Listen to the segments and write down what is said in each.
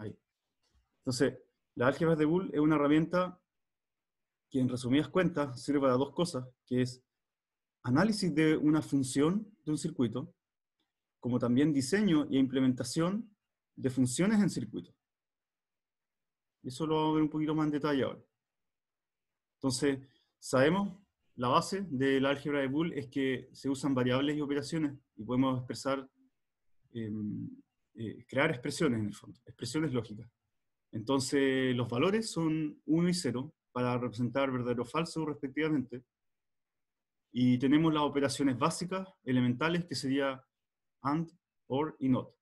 Ahí. Entonces, la álgebra de Boole es una herramienta que en resumidas cuentas sirve para dos cosas, que es análisis de una función de un circuito, como también diseño e implementación de funciones en circuito. Eso lo vamos a ver un poquito más en detalle ahora. Entonces, sabemos, la base de la álgebra de Boole es que se usan variables y operaciones y podemos expresar em, eh, crear expresiones en el fondo, expresiones lógicas. Entonces, los valores son 1 y 0 para representar verdadero o falso respectivamente. Y tenemos las operaciones básicas, elementales, que sería AND, OR y NOT.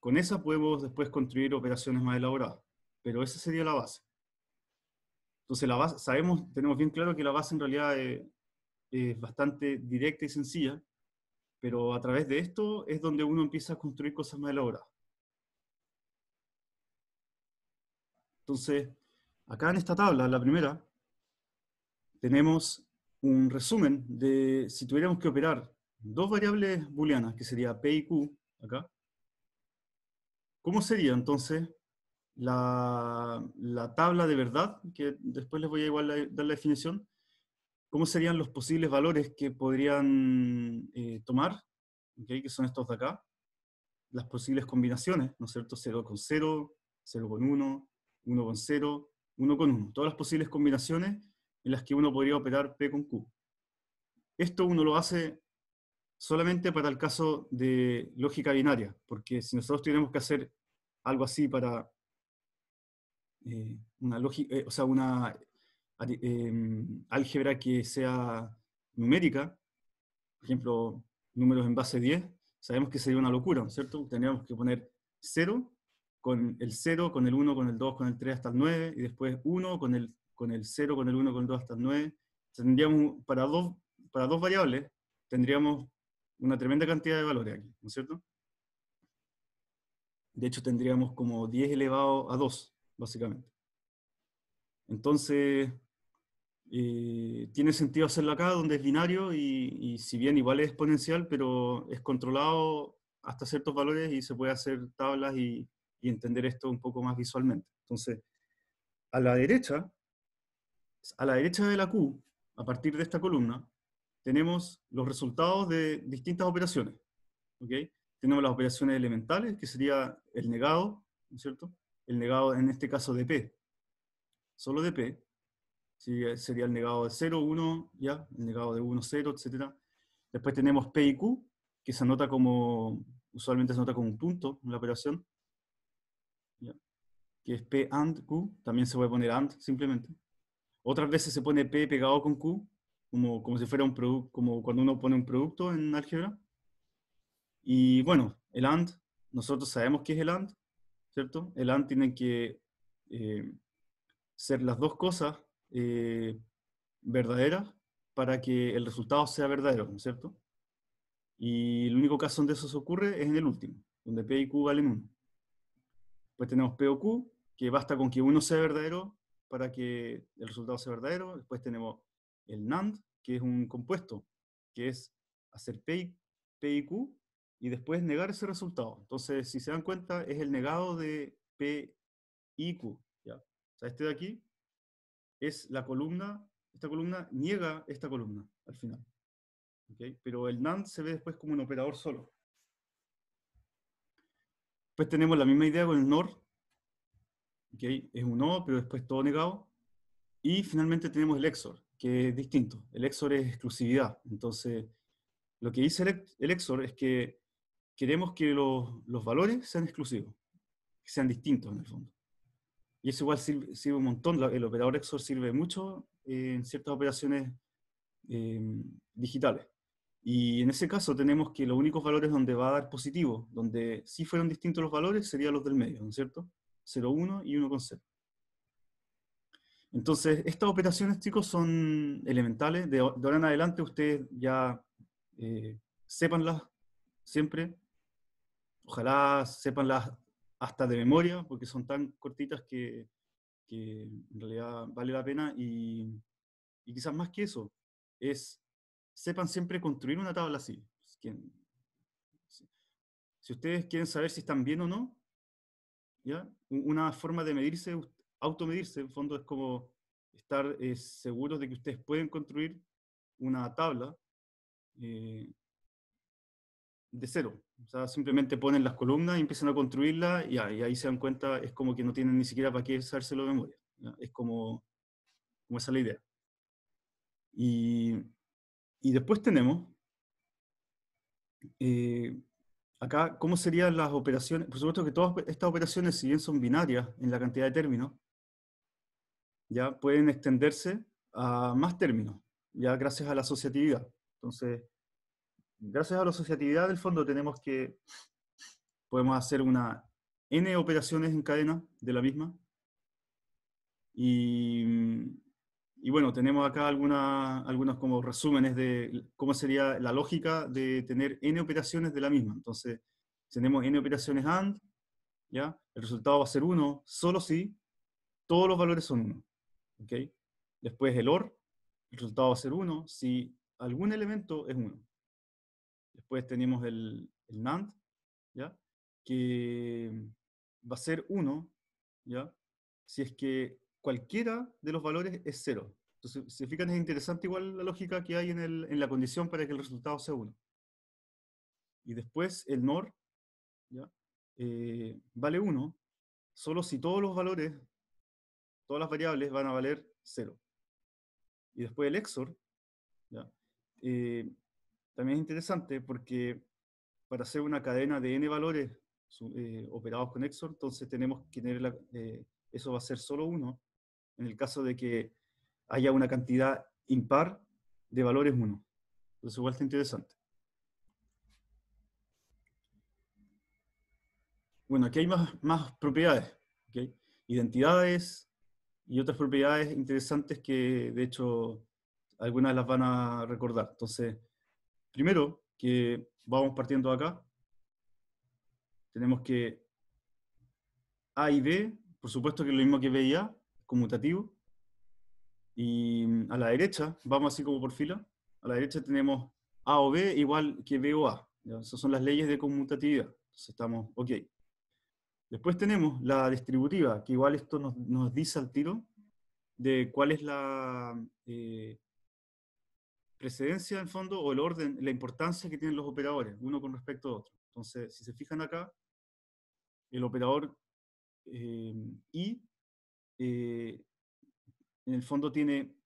con esas podemos después construir operaciones más elaboradas, pero esa sería la base. Entonces, la base, sabemos, tenemos bien claro que la base en realidad eh, es bastante directa y sencilla, pero a través de esto es donde uno empieza a construir cosas más elaboradas. Entonces, acá en esta tabla, la primera, tenemos un resumen de si tuviéramos que operar dos variables booleanas, que sería P y Q, acá, ¿cómo sería entonces la, tabla de verdad? Que después les voy a igual dar la definición. ¿Cómo serían los posibles valores que podrían eh, tomar? Que son estos de acá. Las posibles combinaciones, ¿no es cierto? 0 con 0, 0 con 1, 1 con 0, 1 con 1. Todas las posibles combinaciones en las que uno podría operar P con Q. Esto uno lo hace solamente para el caso de lógica binaria, porque si nosotros tenemos que hacer algo así para eh, una, lógica eh, o sea, una eh, álgebra que sea numérica, por ejemplo, números en base 10, sabemos que sería una locura, ¿cierto? Tendríamos que poner 0 con el 0, con el 1, con el 2, con el 3 hasta el 9, y después 1 con el, 0, con el 1, con el 2 hasta el 9. Tendríamos, para dos, para dos variables, tendríamos una tremenda cantidad de valores aquí, ¿no es cierto? De hecho, tendríamos como 10 elevado a 2, básicamente. Entonces, eh, tiene sentido hacerlo acá, donde es binario y, si bien igual es exponencial, pero es controlado hasta ciertos valores y se puede hacer tablas y, entender esto un poco más visualmente. Entonces, a la derecha, a la derecha de la Q, a partir de esta columna, tenemos los resultados de distintas operaciones. ¿okay? Tenemos las operaciones elementales, que sería el negado, cierto? El negado en este caso de P, solo de P, eh, sería el negado de 0, 1, ¿ya? el negado de 1, 0, etc. Después tenemos P y Q, que se anota como, usualmente se anota como un punto en la operación, que es P AND Q, también se puede poner AND simplemente. Otras veces se pone P pegado con Q, como, como si fuera un producto, como cuando uno pone un producto en álgebra. Y bueno, el AND, nosotros sabemos que es el AND, ¿cierto? El AND tiene que eh, ser las dos cosas eh, verdadera para que el resultado sea verdadero, ¿no es cierto? Y el único caso donde eso se ocurre es en el último, donde P y Q valen 1. Pues tenemos P o Q, que basta con que uno sea verdadero para que el resultado sea verdadero. Después tenemos el NAND, que es un compuesto, que es hacer P y, y Q y después negar ese resultado. Entonces, si se dan cuenta, es el negado de P y Q. ¿ya? O este de aquí es la columna, esta columna niega esta columna al final. Pero el NAND se ve después como un operador solo. Después tenemos la misma idea con el NOR. Es un NO, pero después todo negado. Y finalmente tenemos el XOR, que es distinto. El XOR es exclusividad. Entonces, lo que dice el EXOR es que queremos que los, los valores sean exclusivos, que sean distintos en el fondo. Y eso igual sirve, un montón, el operador XOR sirve mucho eh, en ciertas operaciones eh, digitales. Y en ese caso tenemos que los únicos valores donde va a dar positivo, donde si fueron distintos los valores, serían los del medio, ¿no es cierto? 0, 1 y 1,0. Entonces, estas operaciones, chicos, son elementales. De, ahora en adelante ustedes ya eh, sépanlas siempre. Ojalá sepanlas hasta de memoria, porque son tan cortitas que, en realidad vale la pena. Y, quizás más que eso, es sepan siempre construir una tabla así. Si ustedes quieren saber si están bien o no, ¿ya? una forma de medirse, automedirse, en fondo es como estar eh, seguros de que ustedes pueden construir una tabla eh, de cero, o sea, simplemente ponen las columnas y empiezan a construirla y, ahí se dan cuenta, es como que no tienen ni siquiera para qué usárselo de memoria. Es como, esa es la idea. Y, y después tenemos eh, acá cómo serían las operaciones. Por supuesto que todas estas operaciones, si bien son binarias en la cantidad de términos, ya pueden extenderse a más términos, ya gracias a la asociatividad. Entonces, gracias a la asociatividad del fondo tenemos que, podemos hacer una N operaciones en cadena de la misma. Y, bueno, tenemos acá algunas algunos como resúmenes de cómo sería la lógica de tener N operaciones de la misma. Entonces, tenemos N operaciones AND, ¿ya? El resultado va a ser 1 solo si todos los valores son 1. ¿okay? Después el OR, el resultado va a ser 1 si algún elemento es 1. Después tenemos el, NAND, ¿ya? que mm, va a ser 1, ¿ya? si es que cualquiera de los valores es 0. Entonces, si fijan, es interesante igual la lógica que hay en, la condición para que el resultado sea 1. Y después el NOR ¿ya? Eh, vale 1 solo si todos los valores, todas las variables van a valer 0. Y después el XOR ¿ya? Eh, también es interesante porque para hacer una cadena de n valores eh, operados con XOR, entonces tenemos que tener, eh, eso va a ser solo uno. En el caso de que haya una cantidad impar de valores uno. Entonces igual está interesante. Bueno, aquí hay más, más propiedades. Identidades y otras propiedades interesantes que de hecho algunas las van a recordar. Entonces, Primero, que vamos partiendo acá, tenemos que A y B, por supuesto que es lo mismo que B y A, conmutativo, y mm, a la derecha, vamos así como por fila, a la derecha tenemos A o B igual que B o A, esas son las leyes de conmutatividad, estamos ok. Después tenemos la distributiva, que igual esto nos, dice al tiro de cuál es la, eh, precedencia en el fondo o el orden, la importancia que tienen los operadores, uno con respecto a otro. Entonces, si se fijan acá, el operador eh, I eh, en el fondo tiene,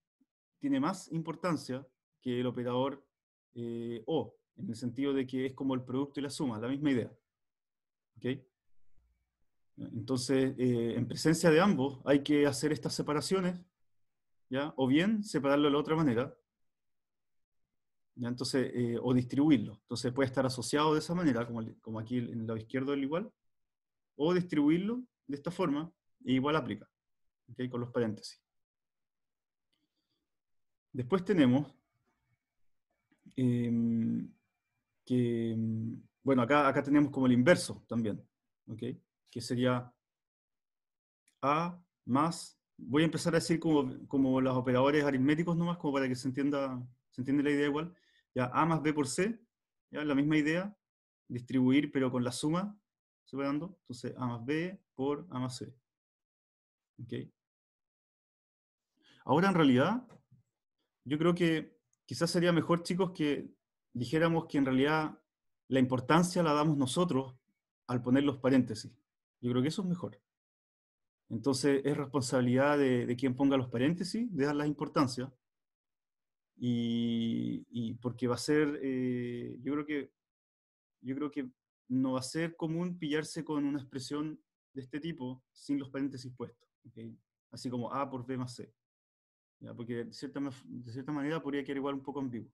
tiene más importancia que el operador eh, O, en el sentido de que es como el producto y la suma, la misma idea. Entonces, eh, en presencia de ambos hay que hacer estas separaciones, ¿ya? o bien separarlo de la otra manera, entonces, eh, o distribuirlo. Entonces puede estar asociado de esa manera, como, aquí en el lado izquierdo del igual, o distribuirlo de esta forma, e igual aplica, ¿okay? con los paréntesis. Después tenemos em, que, em, bueno, acá, acá tenemos como el inverso también, ¿okay? que sería A más, voy a empezar a decir como, los operadores aritméticos nomás, como para que se entienda, se entiende la idea igual, ya, A más B por C, ya la misma idea, distribuir pero con la suma, ¿se Entonces A más B por A más C. Okay. Ahora en realidad, yo creo que quizás sería mejor, chicos, que dijéramos que en realidad la importancia la damos nosotros al poner los paréntesis. Yo creo que eso es mejor. Entonces es responsabilidad de, de quien ponga los paréntesis de dar la importancia. Y, porque va a ser, eh, yo creo que, yo creo que no va a ser común pillarse con una expresión de este tipo sin los paréntesis puestos, así como A ah, por B más C, ¿ya? porque de cierta, manera podría quedar igual un poco ambiguo.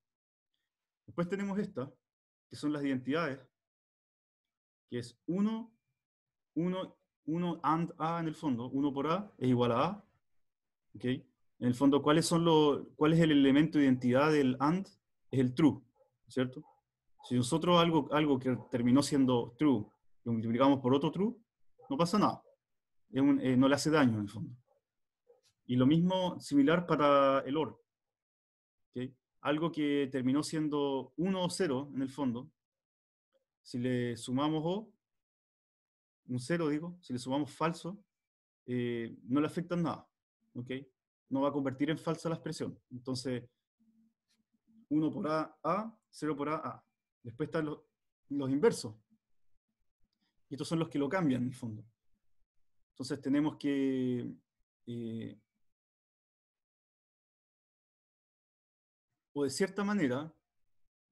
Después tenemos esta, que son las identidades, que es 1, 1, 1 and A en el fondo, 1 por A es igual a A, ¿okay? en el fondo, ¿cuáles son los, ¿cuál es el elemento de identidad del AND? Es el true, ¿cierto? Si nosotros algo, algo que terminó siendo true lo multiplicamos por otro true, no pasa nada. Eh, no le hace daño en el fondo. Y lo mismo, similar para el OR. ¿okay? Algo que terminó siendo 1 o 0 en el fondo, si le sumamos O, un 0 digo, si le sumamos falso, eh, no le afecta nada. ¿Ok? no va a convertir en falsa la expresión. Entonces, 1 por A, A, 0 por A, A. Después están los, inversos. Y estos son los que lo cambian, en el fondo. Entonces tenemos que... Eh, o de cierta manera,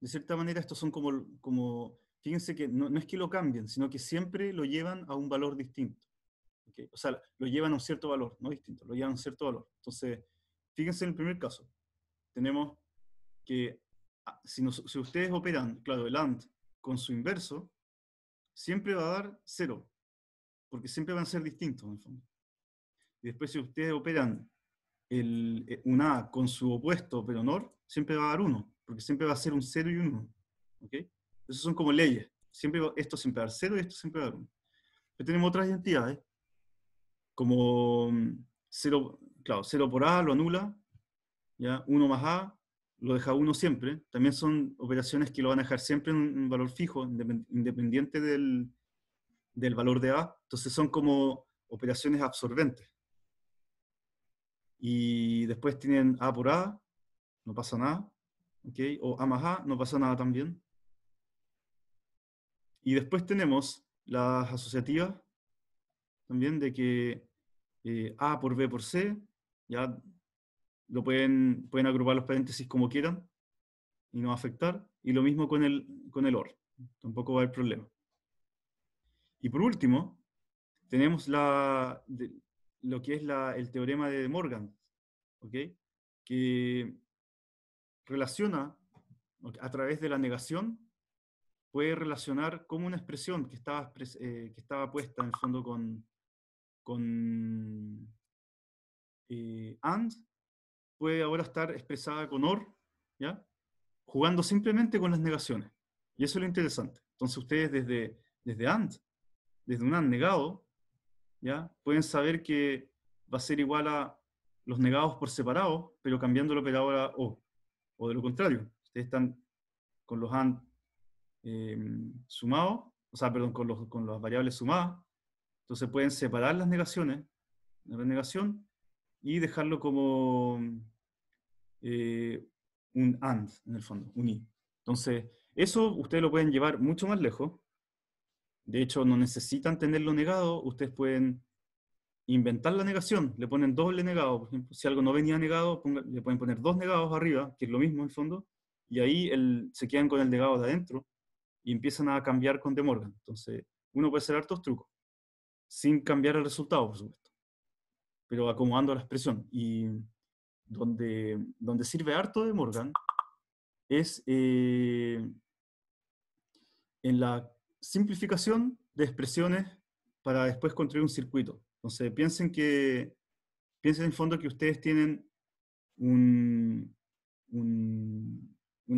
de cierta manera estos son como, como fíjense que no, no es que lo cambien, sino que siempre lo llevan a un valor distinto. O sea, lo llevan a un cierto valor, no distinto, lo llevan a un cierto valor. Entonces, fíjense en el primer caso. Tenemos que, ah, si, si ustedes operan, claro, el AND con su inverso, siempre va a dar cero, porque siempre van a ser distintos en el fondo. Y después si ustedes operan el, eh, una A con su opuesto, pero NOR, siempre va a dar 1, porque siempre va a ser un 0 y un 1. ¿okay? Esas son como leyes. Siempre, esto siempre va a dar 0 y esto siempre va a dar 1. Pero tenemos otras identidades como 0, mm, claro, por A lo anula, ¿ya? 1 más A lo deja 1 siempre. También son operaciones que lo van a dejar siempre en un valor fijo, independiente del, valor de A. Entonces son como operaciones absorbentes. Y después tienen A por A, no pasa nada. O A más A, no pasa nada también. Y después tenemos las asociativas, también de que eh, a por B por C, ya lo pueden, pueden agrupar los paréntesis como quieran y no afectar. Y lo mismo con el, con el OR, tampoco va a haber problema. Y por último, tenemos la, de, lo que es la, el teorema de Morgan, ¿okay? que relaciona, a través de la negación, puede relacionar cómo una expresión que estaba, eh, que estaba puesta en el fondo con, con eh, AND, puede ahora estar expresada con OR, ¿ya? jugando simplemente con las negaciones. Y eso es lo interesante. Entonces ustedes desde, desde AND, desde un AND negado, ¿ya? pueden saber que va a ser igual a los negados por separado, pero cambiando la operadora O. O de lo contrario, ustedes están con los AND em, sumados, o sea, perdón, con, los, con las variables sumadas, entonces pueden separar las negaciones, la negación, y dejarlo como eh, un AND, en el fondo, un I. Entonces, eso ustedes lo pueden llevar mucho más lejos. De hecho, no necesitan tenerlo negado, ustedes pueden inventar la negación, le ponen doble negado, por ejemplo, si algo no venía negado, le pueden poner dos negados arriba, que es lo mismo en el fondo, y ahí el, se quedan con el negado de adentro y empiezan a cambiar con De Morgan. Entonces, uno puede hacer hartos trucos sin cambiar el resultado, por supuesto, pero acomodando la expresión. Y donde, donde sirve harto de Morgan es eh, en la simplificación de expresiones para después construir un circuito. Entonces, piensen que, piensen en fondo que ustedes tienen una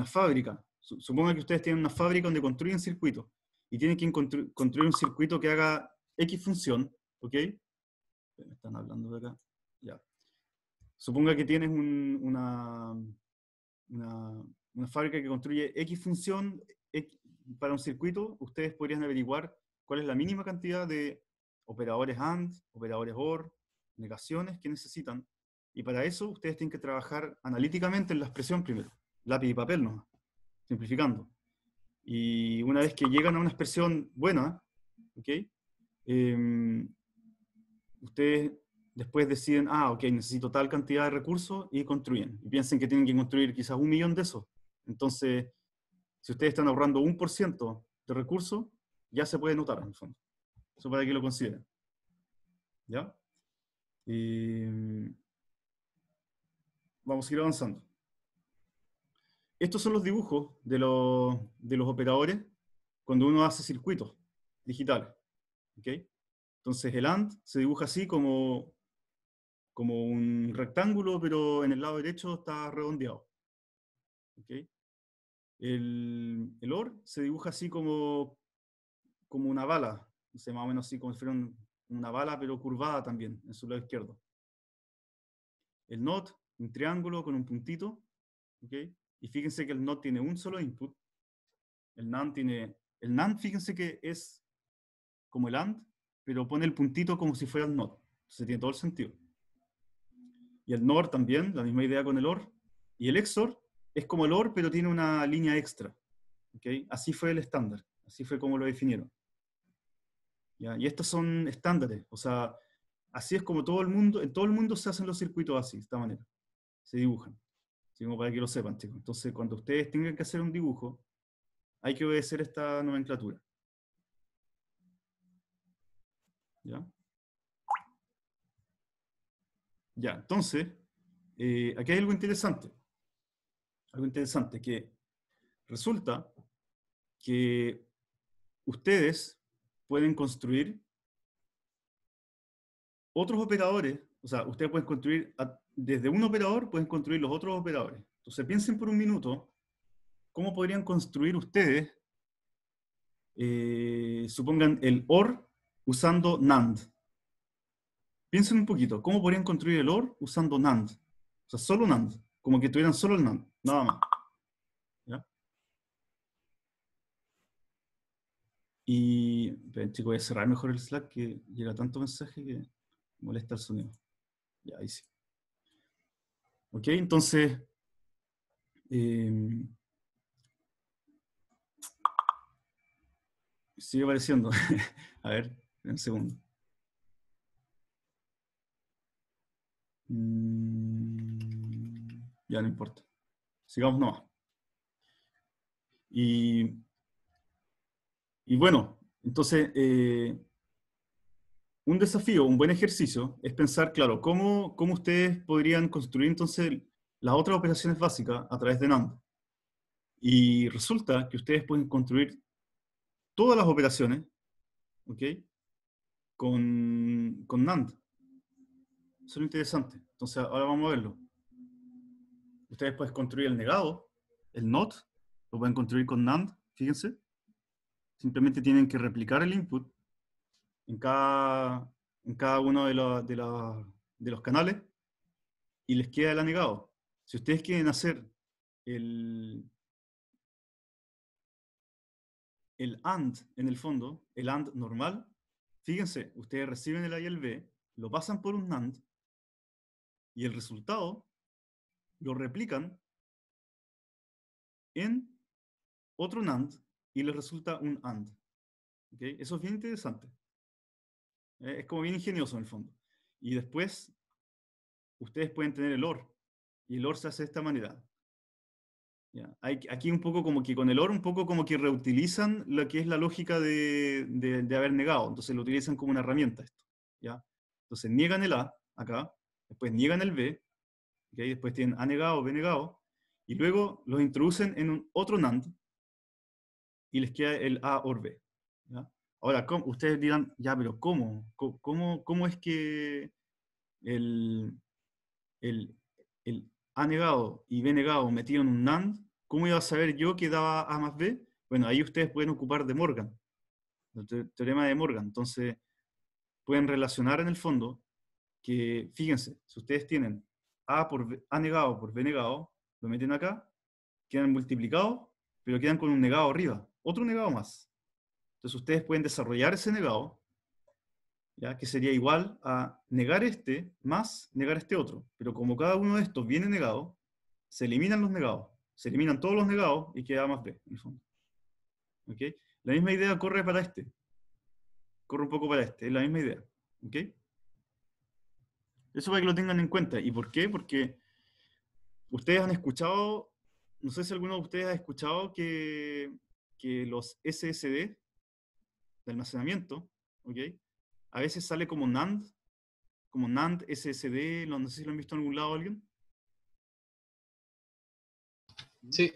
fábrica. Supongan que ustedes tienen una fábrica donde construyen circuitos y tienen que construir un circuito que haga X función, ¿ok? Me están hablando de acá. Ya. Suponga que tienes una, una, fábrica que construye X función para un circuito, ustedes podrían averiguar cuál es la mínima cantidad de operadores AND, operadores OR, negaciones que necesitan. Y para eso ustedes tienen que trabajar analíticamente en la expresión primero, lápiz y papel no. simplificando. Y una vez que llegan a una expresión buena, ¿ok? Em, ustedes después deciden, ah, ok, necesito tal cantidad de recursos y construyen. Y piensen que tienen que construir quizás un millón de esos. Entonces, si ustedes están ahorrando un por ciento de recursos, ya se puede notar en el fondo. Eso para que lo consideren. ¿Ya? Em, vamos a ir avanzando. Estos son los dibujos de los, de los operadores cuando uno hace circuitos digitales. ¿Ok? Entonces el AND se dibuja así como, como un rectángulo, pero en el lado derecho está redondeado. El, OR se dibuja así como, como una bala, o sea, más o menos así como si fuera una bala, pero curvada también, en su lado izquierdo. El NOT, un triángulo con un puntito, y fíjense que el NOT tiene un solo input, el NAND tiene, el NAND fíjense que es como el AND, pero pone el puntito como si fuera el NOT. Entonces tiene todo el sentido. Y el NOR también, la misma idea con el OR. Y el XOR es como el OR, pero tiene una línea extra. ¿Okay? Así fue el estándar, así fue como lo definieron. Y estos son estándares, o sea, así es como todo el mundo, en todo el mundo se hacen los circuitos así, de esta manera. Se dibujan. Así como para que lo sepan, chicos. Entonces, cuando ustedes tengan que hacer un dibujo, hay que obedecer esta nomenclatura. ¿Ya? entonces, eh, aquí hay algo interesante. Algo interesante, que resulta que ustedes pueden construir otros operadores, o sea, ustedes pueden construir, desde un operador pueden construir los otros operadores. Entonces piensen por un minuto, ¿cómo podrían construir ustedes, eh, supongan el OR usando NAND. Piensen un poquito, ¿cómo podrían construir el OR usando NAND? O sea, solo NAND, como que tuvieran solo el NAND, nada más. ¿Ya? Y, ven, chicos, voy a cerrar mejor el Slack que llega tanto mensaje que molesta el sonido. Ya, ahí sí. ¿Ok? Entonces, em, sigue apareciendo. a ver, en segundo. Mm, ya no importa. Sigamos nomás. Y, y bueno, entonces, eh, un desafío, un buen ejercicio es pensar, claro, cómo, cómo ustedes podrían construir entonces las otras operaciones básicas a través de NAND. Y resulta que ustedes pueden construir todas las operaciones, ¿ok? con, con NAND. Eso es interesante. Entonces, ahora vamos a verlo. Ustedes pueden construir el negado, el NOT, lo pueden construir con NAND, fíjense. Simplemente tienen que replicar el input en cada, en cada uno de, de, los canales y les queda el anegado. Si ustedes quieren hacer el, el AND en el fondo, el AND normal, Fíjense, ustedes reciben el A y el B, lo pasan por un NAND, y el resultado lo replican en otro NAND y les resulta un AND. ¿Okay? Eso es bien interesante. Eh, es como bien ingenioso en el fondo. Y después, ustedes pueden tener el OR. Y el OR se hace de esta manera aquí un poco como que con el OR un poco como que reutilizan lo que es la lógica de, haber negado. Entonces lo utilizan como una herramienta esto. Entonces niegan el A acá, después niegan el B, ahí después tienen A negado, B negado, y luego los introducen en otro NAND y les queda el A or B. Ahora, ustedes dirán, ya, pero ¿cómo? ¿Cómo, cómo es que el, el a negado y B negado metido en un NAND, ¿cómo iba a saber yo que daba A más B? Bueno, ahí ustedes pueden ocupar de Morgan, el teorema de Morgan. Entonces, pueden relacionar en el fondo que, fíjense, si ustedes tienen A, por A negado por B negado, lo meten acá, quedan multiplicados, pero quedan con un negado arriba, otro negado más. Entonces ustedes pueden desarrollar ese negado que sería igual a negar este más negar este otro. Pero como cada uno de estos viene negado, se eliminan los negados, se eliminan todos los negados y queda más B, en el fondo. La misma idea corre para este. Corre un poco para este, es la misma idea. ¿Okay? Eso para que lo tengan en cuenta. ¿Y por qué? Porque ustedes han escuchado, no sé si alguno de ustedes ha escuchado que, los SSD de almacenamiento, ¿ok?, a veces sale como NAND, como NAND SSD, no sé si lo han visto en algún lado alguien. Mm. Sí.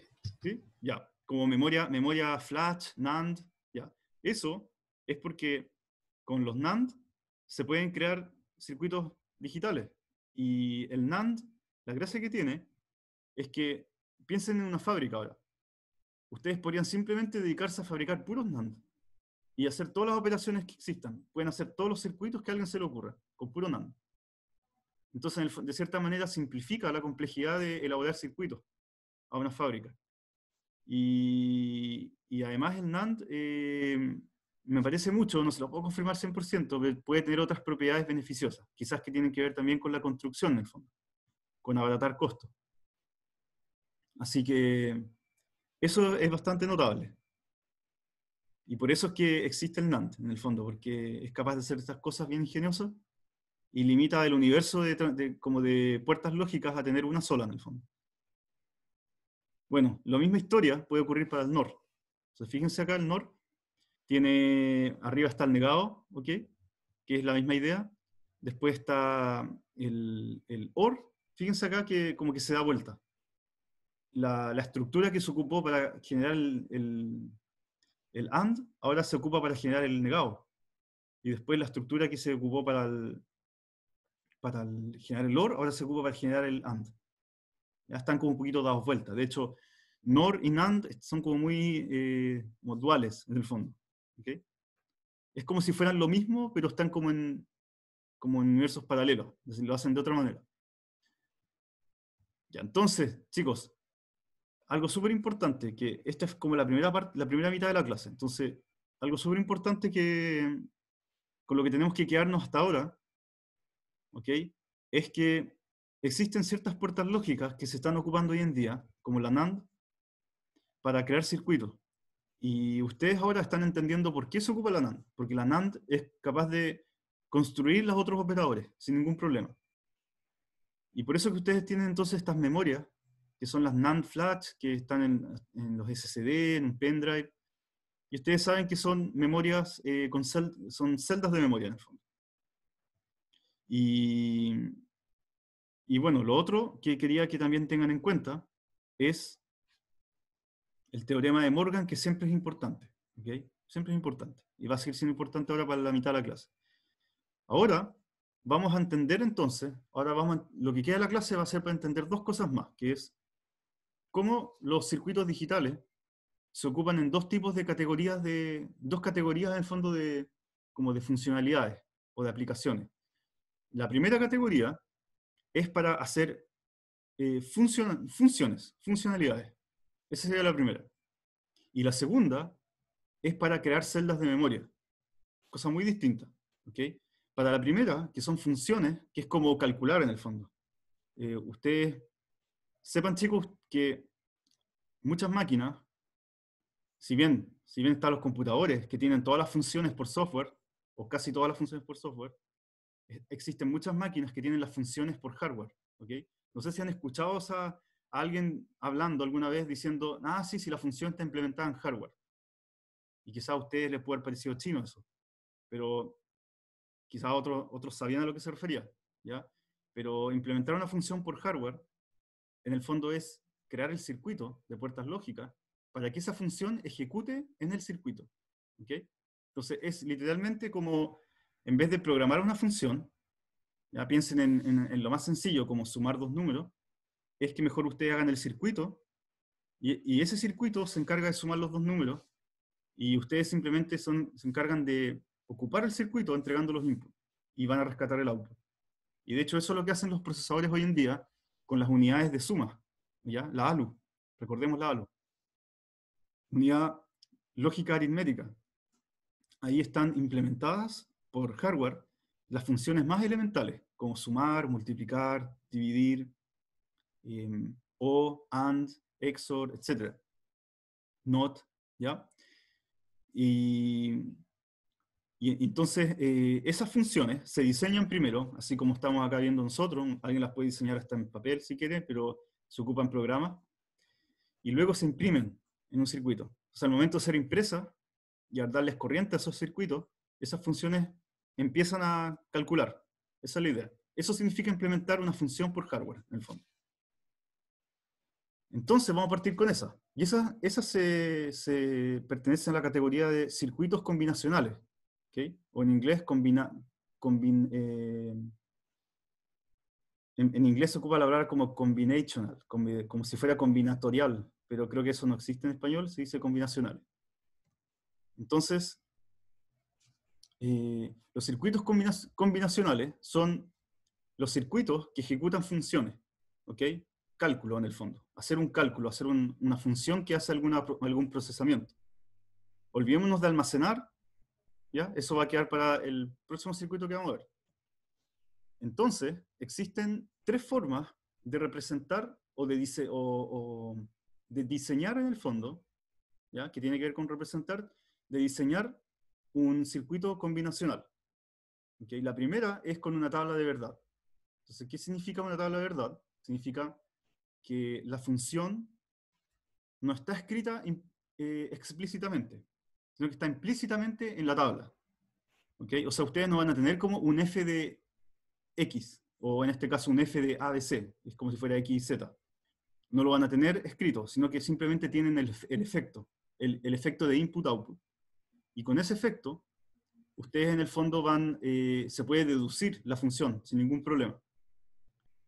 Ya, como memoria, memoria flash, NAND, ya. Eso es porque con los NAND se pueden crear circuitos digitales. Y el NAND, la gracia que tiene es que piensen en una fábrica ahora. Ustedes podrían simplemente dedicarse a fabricar puros NAND y hacer todas las operaciones que existan. Pueden hacer todos los circuitos que alguien se le ocurra, con puro NAND. Entonces, de cierta manera, simplifica la complejidad de elaborar circuitos a una fábrica. Y, además el NAND eh, me parece mucho, no se lo puedo confirmar 100%, pero puede tener otras propiedades beneficiosas, quizás que tienen que ver también con la construcción en el fondo, con abaratar costos. Así que eso es bastante notable. Y por eso es que existe el NAND, en el fondo, porque es capaz de hacer estas cosas bien ingeniosas y limita el universo de, como de puertas lógicas a tener una sola, en el fondo. Bueno, la misma historia puede ocurrir para el NOR. fíjense acá, el NOR tiene, arriba está el negado, ¿ok? Que es la misma idea. Después está el, el OR. Fíjense acá que como que se da vuelta. La, estructura que se ocupó para generar el el AND ahora se ocupa para generar el negado. Y después la estructura que se ocupó para, para generar el OR, ahora se ocupa para generar el AND. Ya están como un poquito dados vueltas. De hecho, NOR y NAND son como muy eh, en el fondo. Es como si fueran lo mismo, pero están como en, como en universos paralelos. Es decir, lo hacen de otra manera. Ya, entonces, chicos, algo súper importante, que esta es como la primera, parte, la primera mitad de la clase. Entonces, algo súper importante que con lo que tenemos que quedarnos hasta ahora, ¿ok? Es que existen ciertas puertas lógicas que se están ocupando hoy en día, como la NAND, para crear circuitos. Y ustedes ahora están entendiendo por qué se ocupa la NAND, porque la NAND es capaz de construir los otros operadores sin ningún problema. Y por eso que ustedes tienen entonces estas memorias que son las NAND flash, que están en, los SSD, en un pendrive. Y ustedes saben que son memorias, eh, con son celdas de memoria en el fondo. Y, bueno, lo otro que quería que también tengan en cuenta es el teorema de Morgan, que siempre es importante. ¿okay? Siempre es importante. Y va a seguir siendo importante ahora para la mitad de la clase. Ahora vamos a entender entonces, ahora vamos lo que queda de la clase va a ser para entender dos cosas más, que es cómo los circuitos digitales se ocupan en dos tipos de categorías, de, dos categorías en el fondo de, como de funcionalidades o de aplicaciones. La primera categoría es para hacer eh, funciones, funcionalidades. Esa sería la primera. Y la segunda es para crear celdas de memoria, cosa muy distinta. ok Para la primera, que son funciones, que es como calcular en el fondo. Eh, ustedes sepan chicos que muchas máquinas, si bien, si bien están los computadores que tienen todas las funciones por software, o casi todas las funciones por software, eh, existen muchas máquinas que tienen las funciones por hardware. ¿okay? No sé si han escuchado a, alguien hablando alguna vez diciendo, ah, sí, si sí, la función está implementada en hardware. Y quizá a ustedes les puede haber parecido chino eso, pero quizá otros, otros sabían a lo que se refería. ¿ya? Pero implementar una función por hardware en el fondo es crear el circuito de puertas lógicas para que esa función ejecute en el circuito. Entonces es literalmente como, en vez de programar una función, ya piensen en, lo más sencillo, como sumar dos números, es que mejor ustedes hagan el circuito y, ese circuito se encarga de sumar los dos números y ustedes simplemente son, se encargan de ocupar el circuito entregando los inputs y van a rescatar el output. Y de hecho eso es lo que hacen los procesadores hoy en día, con las unidades de suma, ¿ya? La ALU, recordemos la ALU. Unidad lógica aritmética. Ahí están implementadas por hardware las funciones más elementales, como sumar, multiplicar, dividir, em, o, AND, XOR, etc. NOT, ¿ya? Y y entonces, eh, esas funciones se diseñan primero, así como estamos acá viendo nosotros, alguien las puede diseñar hasta en papel si quiere, pero se ocupa en programas, y luego se imprimen en un circuito. O sea, al momento de ser impresa y al darles corriente a esos circuitos, esas funciones empiezan a calcular. Esa es la idea. Eso significa implementar una función por hardware, en el fondo. Entonces, vamos a partir con esa. Y esa se, pertenece a la categoría de circuitos combinacionales o en inglés combina... Eh, en, inglés se ocupa la palabra como combinational, como, si fuera combinatorial, pero creo que eso no existe en español, se dice combinacional. Entonces, eh, los circuitos combinacionales son los circuitos que ejecutan funciones, ¿ok? Cálculo en el fondo, hacer un cálculo, hacer una función que hace alguna, algún procesamiento. Olvidémonos de almacenar eso va a quedar para el próximo circuito que vamos a ver. Entonces, existen tres formas de representar o de, diseñar en el fondo, ¿ya? que tiene que ver con representar, de diseñar un circuito combinacional. La primera es con una tabla de verdad. Entonces, ¿qué significa una tabla de verdad? Significa que la función no está escrita eh, explícitamente sino que está implícitamente en la tabla. ¿Okay? O sea, ustedes no van a tener como un f de x, o en este caso un f de ABC, es como si fuera x y z. No lo van a tener escrito, sino que simplemente tienen el, efecto, el, efecto de input-output. Y con ese efecto, ustedes en el fondo van, eh, se puede deducir la función sin ningún problema.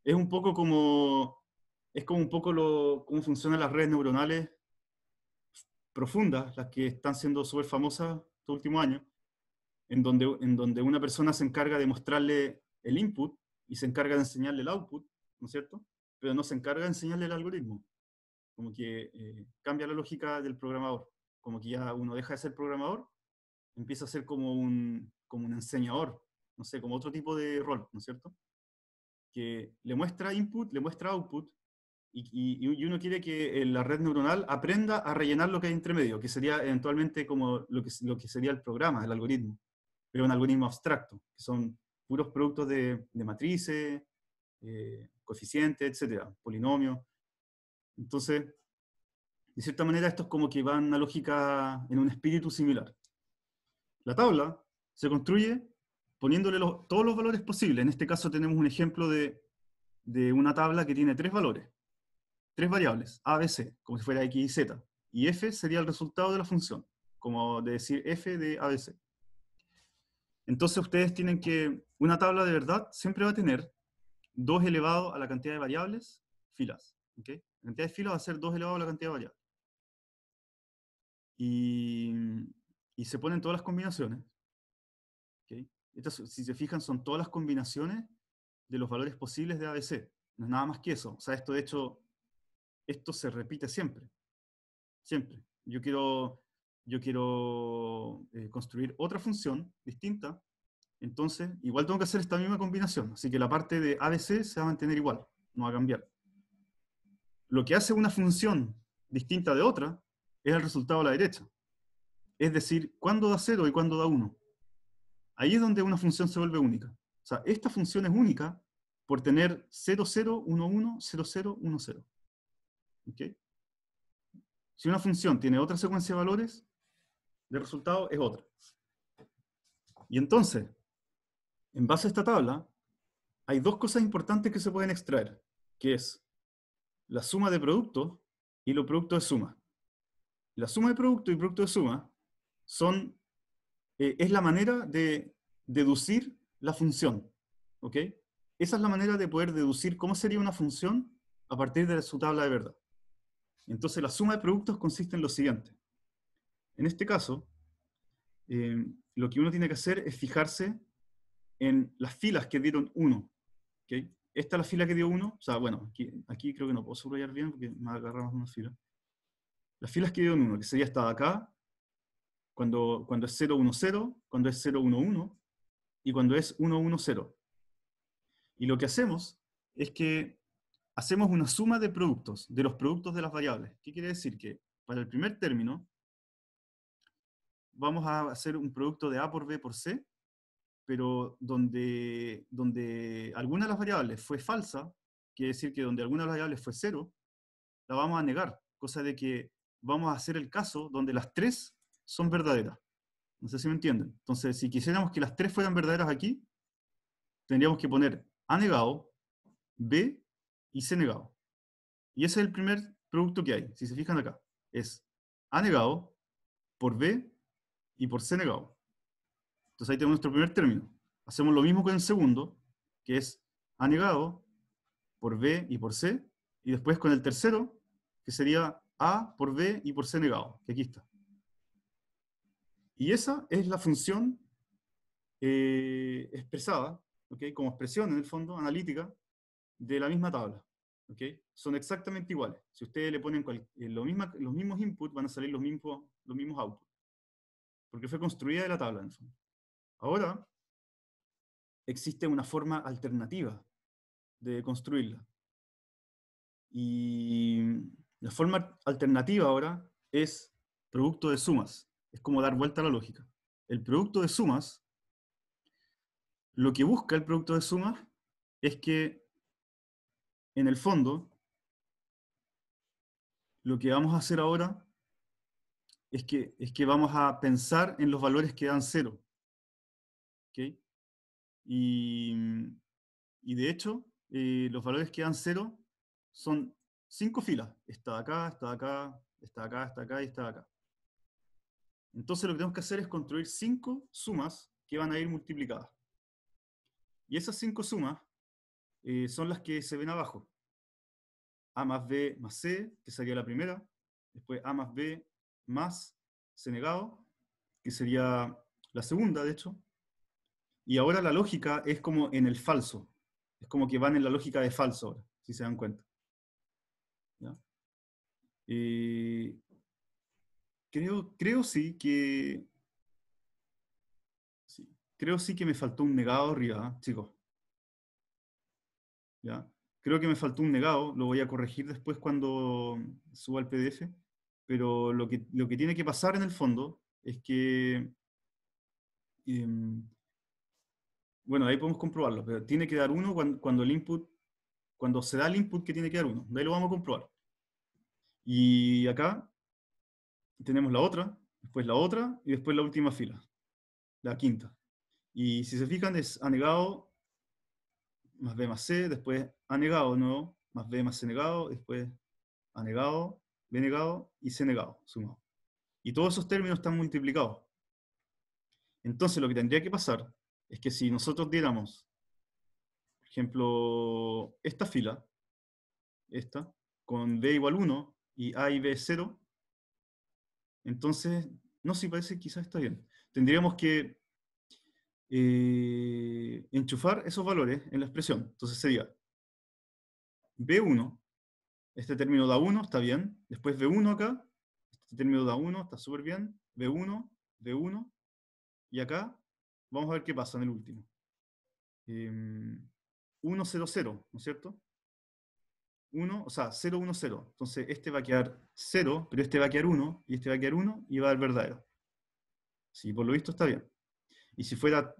Es un poco como, es como un poco lo, cómo funcionan las redes neuronales profundas, las que están siendo súper famosas estos últimos años, en donde, en donde una persona se encarga de mostrarle el input y se encarga de enseñarle el output, ¿no es cierto? Pero no se encarga de enseñarle el algoritmo. Como que eh, cambia la lógica del programador. Como que ya uno deja de ser programador, empieza a ser como un, como un enseñador, no sé, como otro tipo de rol, ¿no es cierto? Que le muestra input, le muestra output, y, uno quiere que eh, la red neuronal aprenda a rellenar lo que hay entre medio, que sería eventualmente como lo que, lo que sería el programa, el algoritmo, pero un algoritmo abstracto, que son puros productos de, matrices, eh, coeficientes, etcétera, polinomios. Entonces, de cierta manera, esto es como que en una lógica en un espíritu similar. La tabla se construye poniéndole todos los valores posibles. En este caso tenemos un ejemplo de, de una tabla que tiene tres valores tres variables, A, B, C, como si fuera X y Z, y F sería el resultado de la función, como de decir F de A, B, C. Entonces ustedes tienen que, una tabla de verdad siempre va a tener 2 elevado a la cantidad de variables, filas. La cantidad de filas va a ser 2 elevado a la cantidad de variables. Y, se ponen todas las combinaciones. Estas, si se fijan, son todas las combinaciones de los valores posibles de ABC. No es nada más que eso. O sea, esto de hecho esto se repite siempre, siempre. Yo quiero, yo quiero eh, construir otra función distinta, entonces igual tengo que hacer esta misma combinación, así que la parte de ABC se va a mantener igual, no va a cambiar. Lo que hace una función distinta de otra es el resultado a la derecha. Es decir, cuándo da 0 y cuándo da 1. Ahí es donde una función se vuelve única. O sea, esta función es única por tener 0, 1, 0, 0, 1, si una función tiene otra secuencia de valores, el resultado es otra. Y entonces, en base a esta tabla, hay dos cosas importantes que se pueden extraer, que es la suma de productos y los productos de suma. La suma de producto y producto de suma son, eh, es la manera de deducir la función. Esa es la manera de poder deducir cómo sería una función a partir de su tabla de verdad. Entonces, la suma de productos consiste en lo siguiente. En este caso, eh, lo que uno tiene que hacer es fijarse en las filas que dieron 1. ¿okay? Esta es la fila que dio 1. O sea, bueno, aquí, creo que no puedo subrayar bien porque me agarramos una fila. Las filas que dieron 1, que sería esta de acá, cuando, cuando es 0, cuando es 0, 1, 1, y cuando es 1, 1, 0. Y lo que hacemos es que hacemos una suma de productos, de los productos de las variables. ¿Qué quiere decir? Que para el primer término, vamos a hacer un producto de A por B por C, pero donde, donde alguna de las variables fue falsa, quiere decir que donde alguna de las variables fue cero, la vamos a negar, cosa de que vamos a hacer el caso donde las tres son verdaderas. No sé si me entienden. Entonces, si quisiéramos que las tres fueran verdaderas aquí, tendríamos que poner A negado, B y C negado. Y ese es el primer producto que hay. Si se fijan acá, es A negado por B y por C negado. Entonces ahí tenemos nuestro primer término. Hacemos lo mismo con el segundo, que es A negado por B y por C, y después con el tercero, que sería A por B y por C negado, que aquí está. Y esa es la función eh, expresada, ¿okay? como expresión en el fondo, analítica, de la misma tabla. ¿okay? Son exactamente iguales. Si ustedes le ponen eh, los mismos inputs, van a salir los mismos, los mismos outputs. Porque fue construida de la tabla, en Ahora, existe una forma alternativa de construirla. Y la forma alternativa ahora es producto de sumas. Es como dar vuelta a la lógica. El producto de sumas, lo que busca el producto de sumas es que en el fondo, lo que vamos a hacer ahora es que, es que vamos a pensar en los valores que dan cero. Y, de hecho, eh, los valores que dan cero son cinco filas. Está acá, está acá, está acá, está acá y está acá. Entonces lo que tenemos que hacer es construir cinco sumas que van a ir multiplicadas. Y esas cinco sumas eh, son las que se ven abajo. A más B más C, que sería la primera. Después A más B más C negado, que sería la segunda, de hecho. Y ahora la lógica es como en el falso. Es como que van en la lógica de falso ahora, si se dan cuenta. Eh, creo, creo sí que... creo sí que me faltó un negado arriba, ¿eh? chicos. Creo que me faltó un negado, lo voy a corregir después cuando suba el PDF, pero lo que, lo que tiene que pasar en el fondo es que, em, bueno, ahí podemos comprobarlo, pero tiene que dar uno cuando, el input, cuando se da el input que tiene que dar uno, de ahí lo vamos a comprobar. Y acá tenemos la otra, después la otra y después la última fila, la quinta. Y si se fijan es negado más B más C, después A negado ¿no? más B más C negado, después A negado, B negado y C negado sumado. Y todos esos términos están multiplicados. Entonces lo que tendría que pasar es que si nosotros diéramos, por ejemplo, esta fila, esta, con D igual 1 y A y B 0, entonces, no sé si parece, quizás está bien. Tendríamos que eh, enchufar esos valores en la expresión. Entonces sería B1, este término da 1, está bien. Después B1 acá, este término da 1, está súper bien. B1, B1. Y acá vamos a ver qué pasa en el último. 1, 0, 0, ¿no es cierto? 1, o sea, 0, 1, 0. Entonces este va a quedar 0, pero este va a quedar 1, y este va a quedar 1, y va a dar verdadero. Sí, por lo visto está bien. Y si fuera,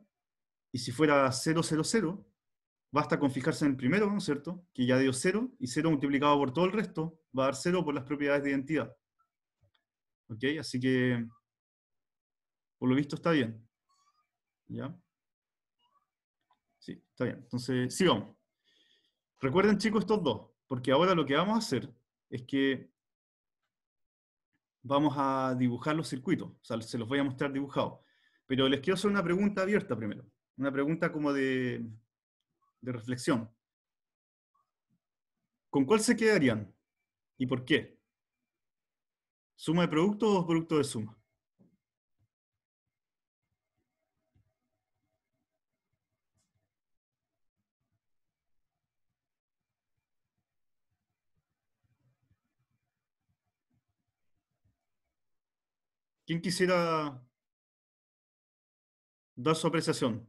y si fuera 0, 0, 0, basta con fijarse en el primero, ¿no es cierto? Que ya dio 0, y 0 multiplicado por todo el resto va a dar 0 por las propiedades de identidad. ¿Ok? Así que, por lo visto está bien. ¿Ya? Sí, está bien. Entonces, sigamos. Recuerden, chicos, estos dos, porque ahora lo que vamos a hacer es que vamos a dibujar los circuitos. O sea, se los voy a mostrar dibujados. Pero les quiero hacer una pregunta abierta primero, una pregunta como de, reflexión. ¿Con cuál se quedarían y por qué? ¿Suma de producto o producto de suma? ¿Quién quisiera da su apreciación.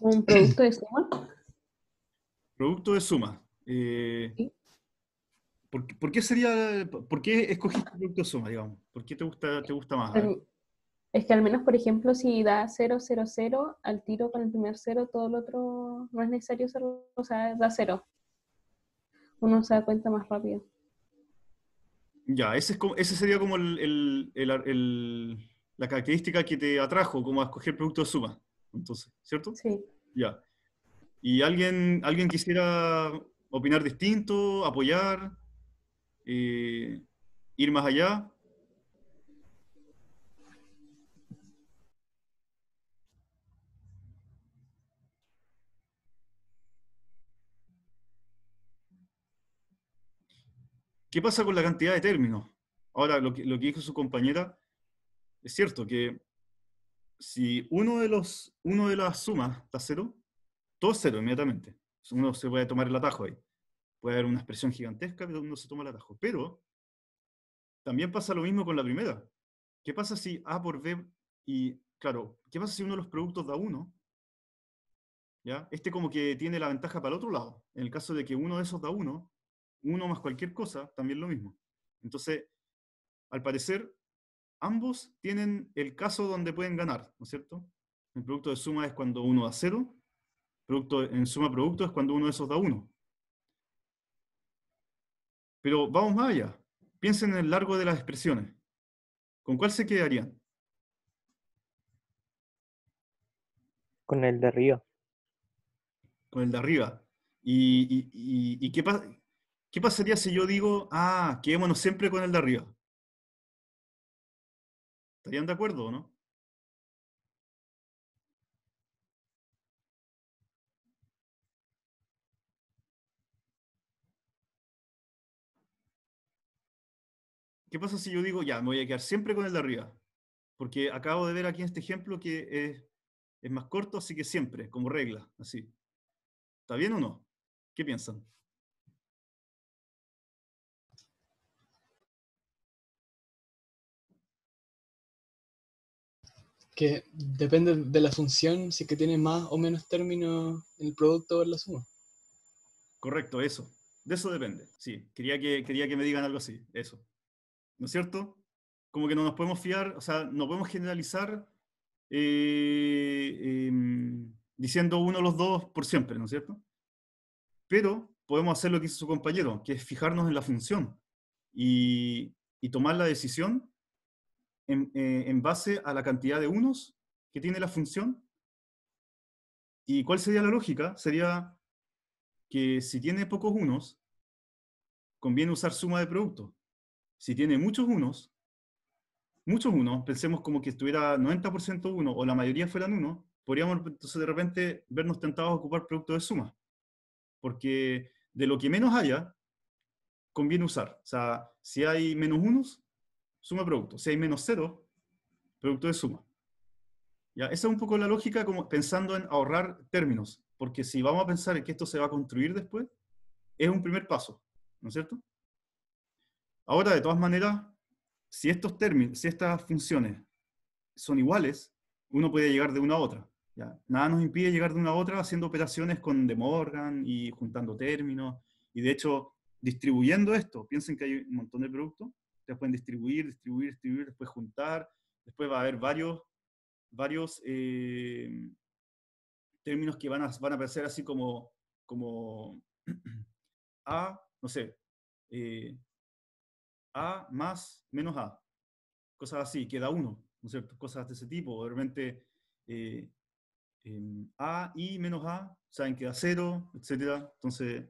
¿Un producto de suma? Producto de suma. Eh, ¿por, qué sería, por qué escogiste producto de suma, digamos? ¿Por qué te gusta, te gusta más? Em, es que al menos, por ejemplo, si da 0, 0, 0, al tiro con el primer 0, todo lo otro no es necesario o sea, da 0. Uno se da cuenta más rápido. Ya, ese, es como, ese sería como el, la característica que te atrajo, como a escoger productos de suma, entonces, ¿cierto? Sí. Ya. ¿Y alguien, alguien quisiera opinar distinto, apoyar, eh, ir más allá? ¿Qué pasa con la cantidad de términos? Ahora, lo que, dijo su compañera, es cierto que si uno de, los, uno de las sumas está cero, todo es cero inmediatamente. Uno se puede tomar el atajo ahí. Puede haber una expresión gigantesca, pero uno se toma el atajo. Pero también pasa lo mismo con la primera. ¿Qué pasa si A por B y, claro, ¿qué pasa si uno de los productos da uno? ¿Ya? Este como que tiene la ventaja para el otro lado. En el caso de que uno de esos da uno. Uno más cualquier cosa, también lo mismo. Entonces, al parecer, ambos tienen el caso donde pueden ganar, ¿no es cierto? El producto de suma es cuando uno da cero. producto en suma producto es cuando uno de esos da uno. Pero vamos más allá. Piensen en el largo de las expresiones. ¿Con cuál se quedarían? Con el de arriba. Con el de arriba. ¿Y, y, y qué pasa? ¿Qué pasaría si yo digo, ah, quedémonos siempre con el de arriba? ¿Estarían de acuerdo o no? ¿Qué pasa si yo digo, ya, me voy a quedar siempre con el de arriba? Porque acabo de ver aquí en este ejemplo que es, es más corto, así que siempre, como regla, así. ¿Está bien o no? ¿Qué piensan? depende de la función si que tiene más o menos términos el producto o la suma. Correcto, eso. De eso depende. Sí, quería que, quería que me digan algo así, eso. ¿No es cierto? Como que no nos podemos fiar, o sea, no podemos generalizar eh, em, diciendo uno los dos por siempre, ¿no es cierto? Pero podemos hacer lo que hizo su compañero, que es fijarnos en la función y, y tomar la decisión eh, en, base a la cantidad de unos que tiene la función. ¿Y cuál sería la lógica? Sería que si tiene pocos unos, conviene usar suma de productos. Si tiene muchos unos, muchos unos, pensemos como que estuviera 90% uno o la mayoría fueran uno, podríamos entonces de repente vernos tentados a ocupar productos de suma. Porque de lo que menos haya, conviene usar. O sea, si hay menos unos, suma producto. Si hay menos cero, producto de suma. ¿Ya? Esa es un poco la lógica como pensando en ahorrar términos, porque si vamos a pensar en que esto se va a construir después, es un primer paso, ¿no es cierto? Ahora, de todas maneras, si estos términos, si estas funciones son iguales, uno puede llegar de una a otra. ¿ya? Nada nos impide llegar de una a otra haciendo operaciones con De Morgan y juntando términos, y de hecho, distribuyendo esto, piensen que hay un montón de productos, pueden distribuir, distribuir, distribuir, después juntar, después va a haber varios, varios eh, términos que van a, van a aparecer así como, como A, no sé, eh, A más menos A, cosas así, queda uno, ¿no es cierto? Cosas de ese tipo, obviamente repente eh, em, A y menos A, saben que da cero, etcétera, Entonces,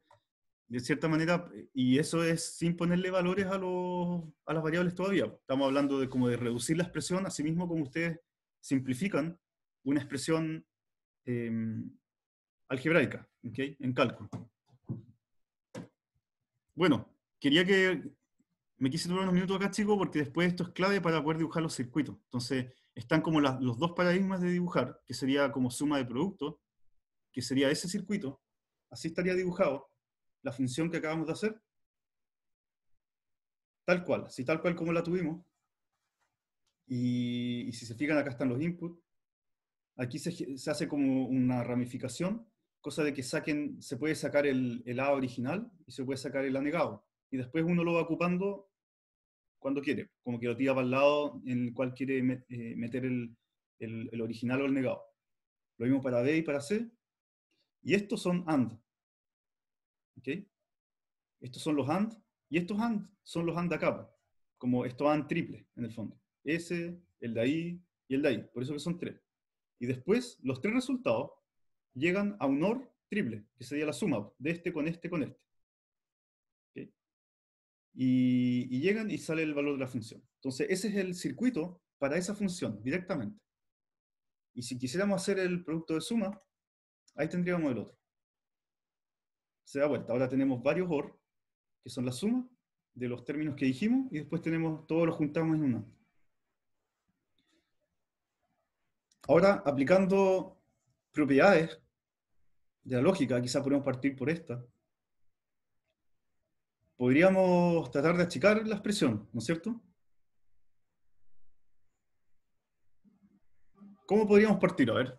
de cierta manera, eh, y eso es sin ponerle valores a, las variables todavía. Estamos hablando de como reducir la expresión, así mismo como ustedes simplifican una expresión em, algebraica, en cálculo. Bueno, quería que me quise tomar unos minutos acá, chicos, porque después esto es clave para poder dibujar los circuitos. Entonces, están como los dos paradigmas de dibujar, que sería como suma de productos que sería ese circuito, así estaría dibujado, la función que acabamos de hacer, tal cual, si tal cual como la tuvimos, y, si se fijan acá están los inputs, aquí se, hace como una ramificación, cosa de que saquen, se puede sacar el, el A original y se puede sacar el A negado, y después uno lo va ocupando cuando quiere, como que lo tira para el lado en el cual quiere eh, meter el, el, el original o el negado. Lo mismo para B y para C. Y estos son AND, ¿okay? Estos son los AND, y estos AND son los AND de acá, como estos AND triple, en el fondo. Ese, el de ahí y el de ahí, por eso que son tres. Y después, los tres resultados llegan a un OR triple, que sería la suma de este con este con este. y llegan y sale el valor de la función. Entonces, ese es el circuito para esa función, directamente. Y si quisiéramos hacer el producto de suma, ahí tendríamos el otro se da vuelta. Ahora tenemos varios OR, que son la suma de los términos que dijimos, y después tenemos, todos los juntamos en una. Ahora, aplicando propiedades de la lógica, quizá podemos partir por esta. Podríamos tratar de achicar la expresión, ¿no es cierto? ¿Cómo podríamos partir? A ver.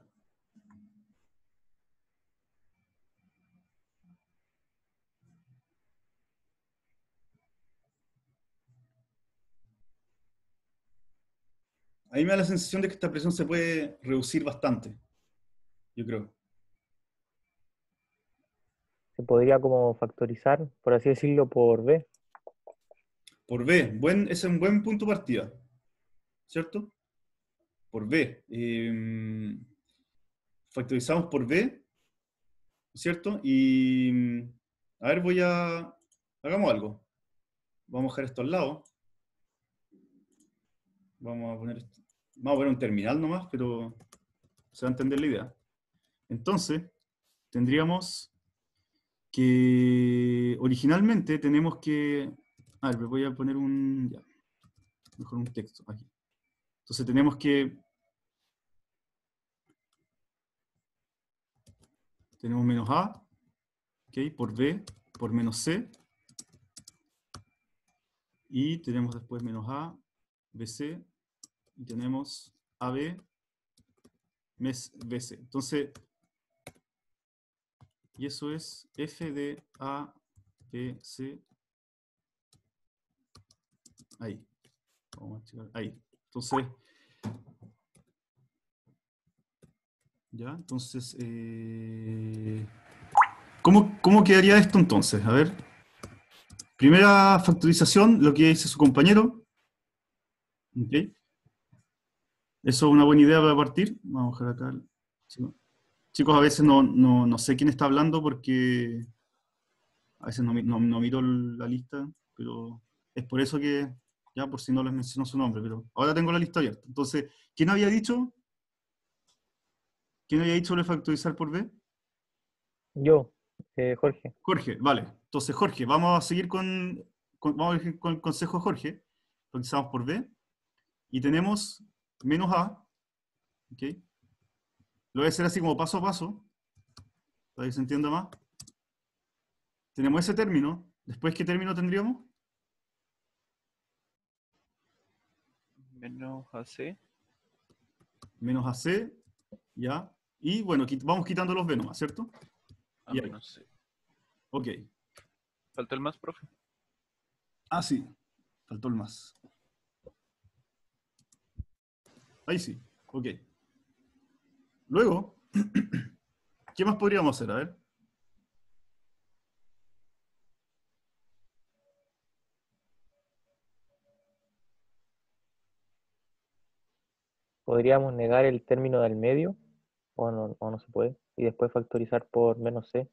a mí me da la sensación de que esta presión se puede reducir bastante, yo creo. Se podría como factorizar, por así decirlo, por B. Por B, buen, es un buen punto de partida, ¿cierto? Por B. Em, factorizamos por B, ¿cierto? Y em, a ver, voy a... Hagamos algo. Vamos a dejar esto al lado. Vamos a poner esto vamos a ver un terminal nomás, pero se va a entender la idea. Entonces, tendríamos que originalmente tenemos que... A ver, voy a poner un... mejor un texto aquí. Entonces tenemos que... Tenemos menos A, ok, por B, por menos C. Y tenemos después menos A, BC, y tenemos AB mes BC. Entonces, y eso es F de A, Ahí. Vamos a ahí. Entonces, ya, entonces, eh, ¿cómo, quedaría esto entonces? A ver, primera factorización, lo que dice su compañero. Okay. Eso es una buena idea para partir. Vamos a acá. Chicos, a veces no, sé quién está hablando porque a veces no, miro la lista, pero es por eso que, ya por si no les menciono su nombre, pero ahora tengo la lista abierta. Entonces, ¿quién había dicho? ¿Quién había dicho factorizar por B? Yo, eh, Jorge. Jorge, vale. Entonces, Jorge, vamos a seguir con, vamos a con el consejo de Jorge. Factorizamos por B. Y tenemos menos A. ¿okay? Lo voy a hacer así como paso a paso, para que se entienda más. Tenemos ese término. ¿Después qué término tendríamos? Menos AC. Menos AC, ya. Y bueno, vamos quitando los B ¿cierto? A menos C. Ok. ¿Faltó el más, profe? Ah, sí. Faltó el más. Ahí sí, ok. Luego, ¿qué más podríamos hacer? A ver. ¿Podríamos negar el término del medio? ¿O no, se puede? Y después factorizar por menos c.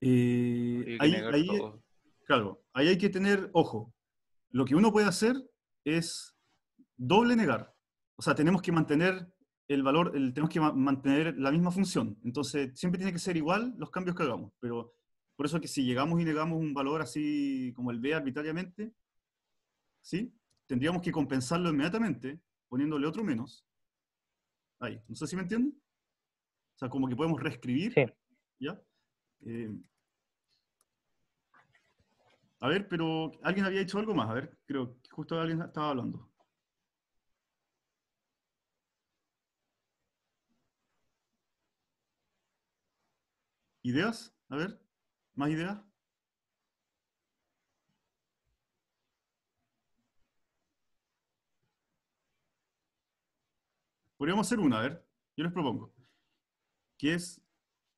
Eh, ahí, claro, ahí hay que tener ojo. Lo que uno puede hacer es doble negar. O sea, tenemos que mantener el valor, tenemos que mantener la misma función. Entonces, siempre tiene que ser igual los cambios que hagamos. Pero por eso que si llegamos y negamos un valor así como el B arbitrariamente, ¿sí? Tendríamos que compensarlo inmediatamente poniéndole otro menos. Ahí, no sé si me entienden. O sea, como que podemos reescribir. ¿Ya? Eh, a ver, pero alguien había dicho algo más. A ver, creo que justo alguien estaba hablando. ¿Ideas? A ver, ¿más ideas? Podríamos hacer una, a ver, yo les propongo, que es,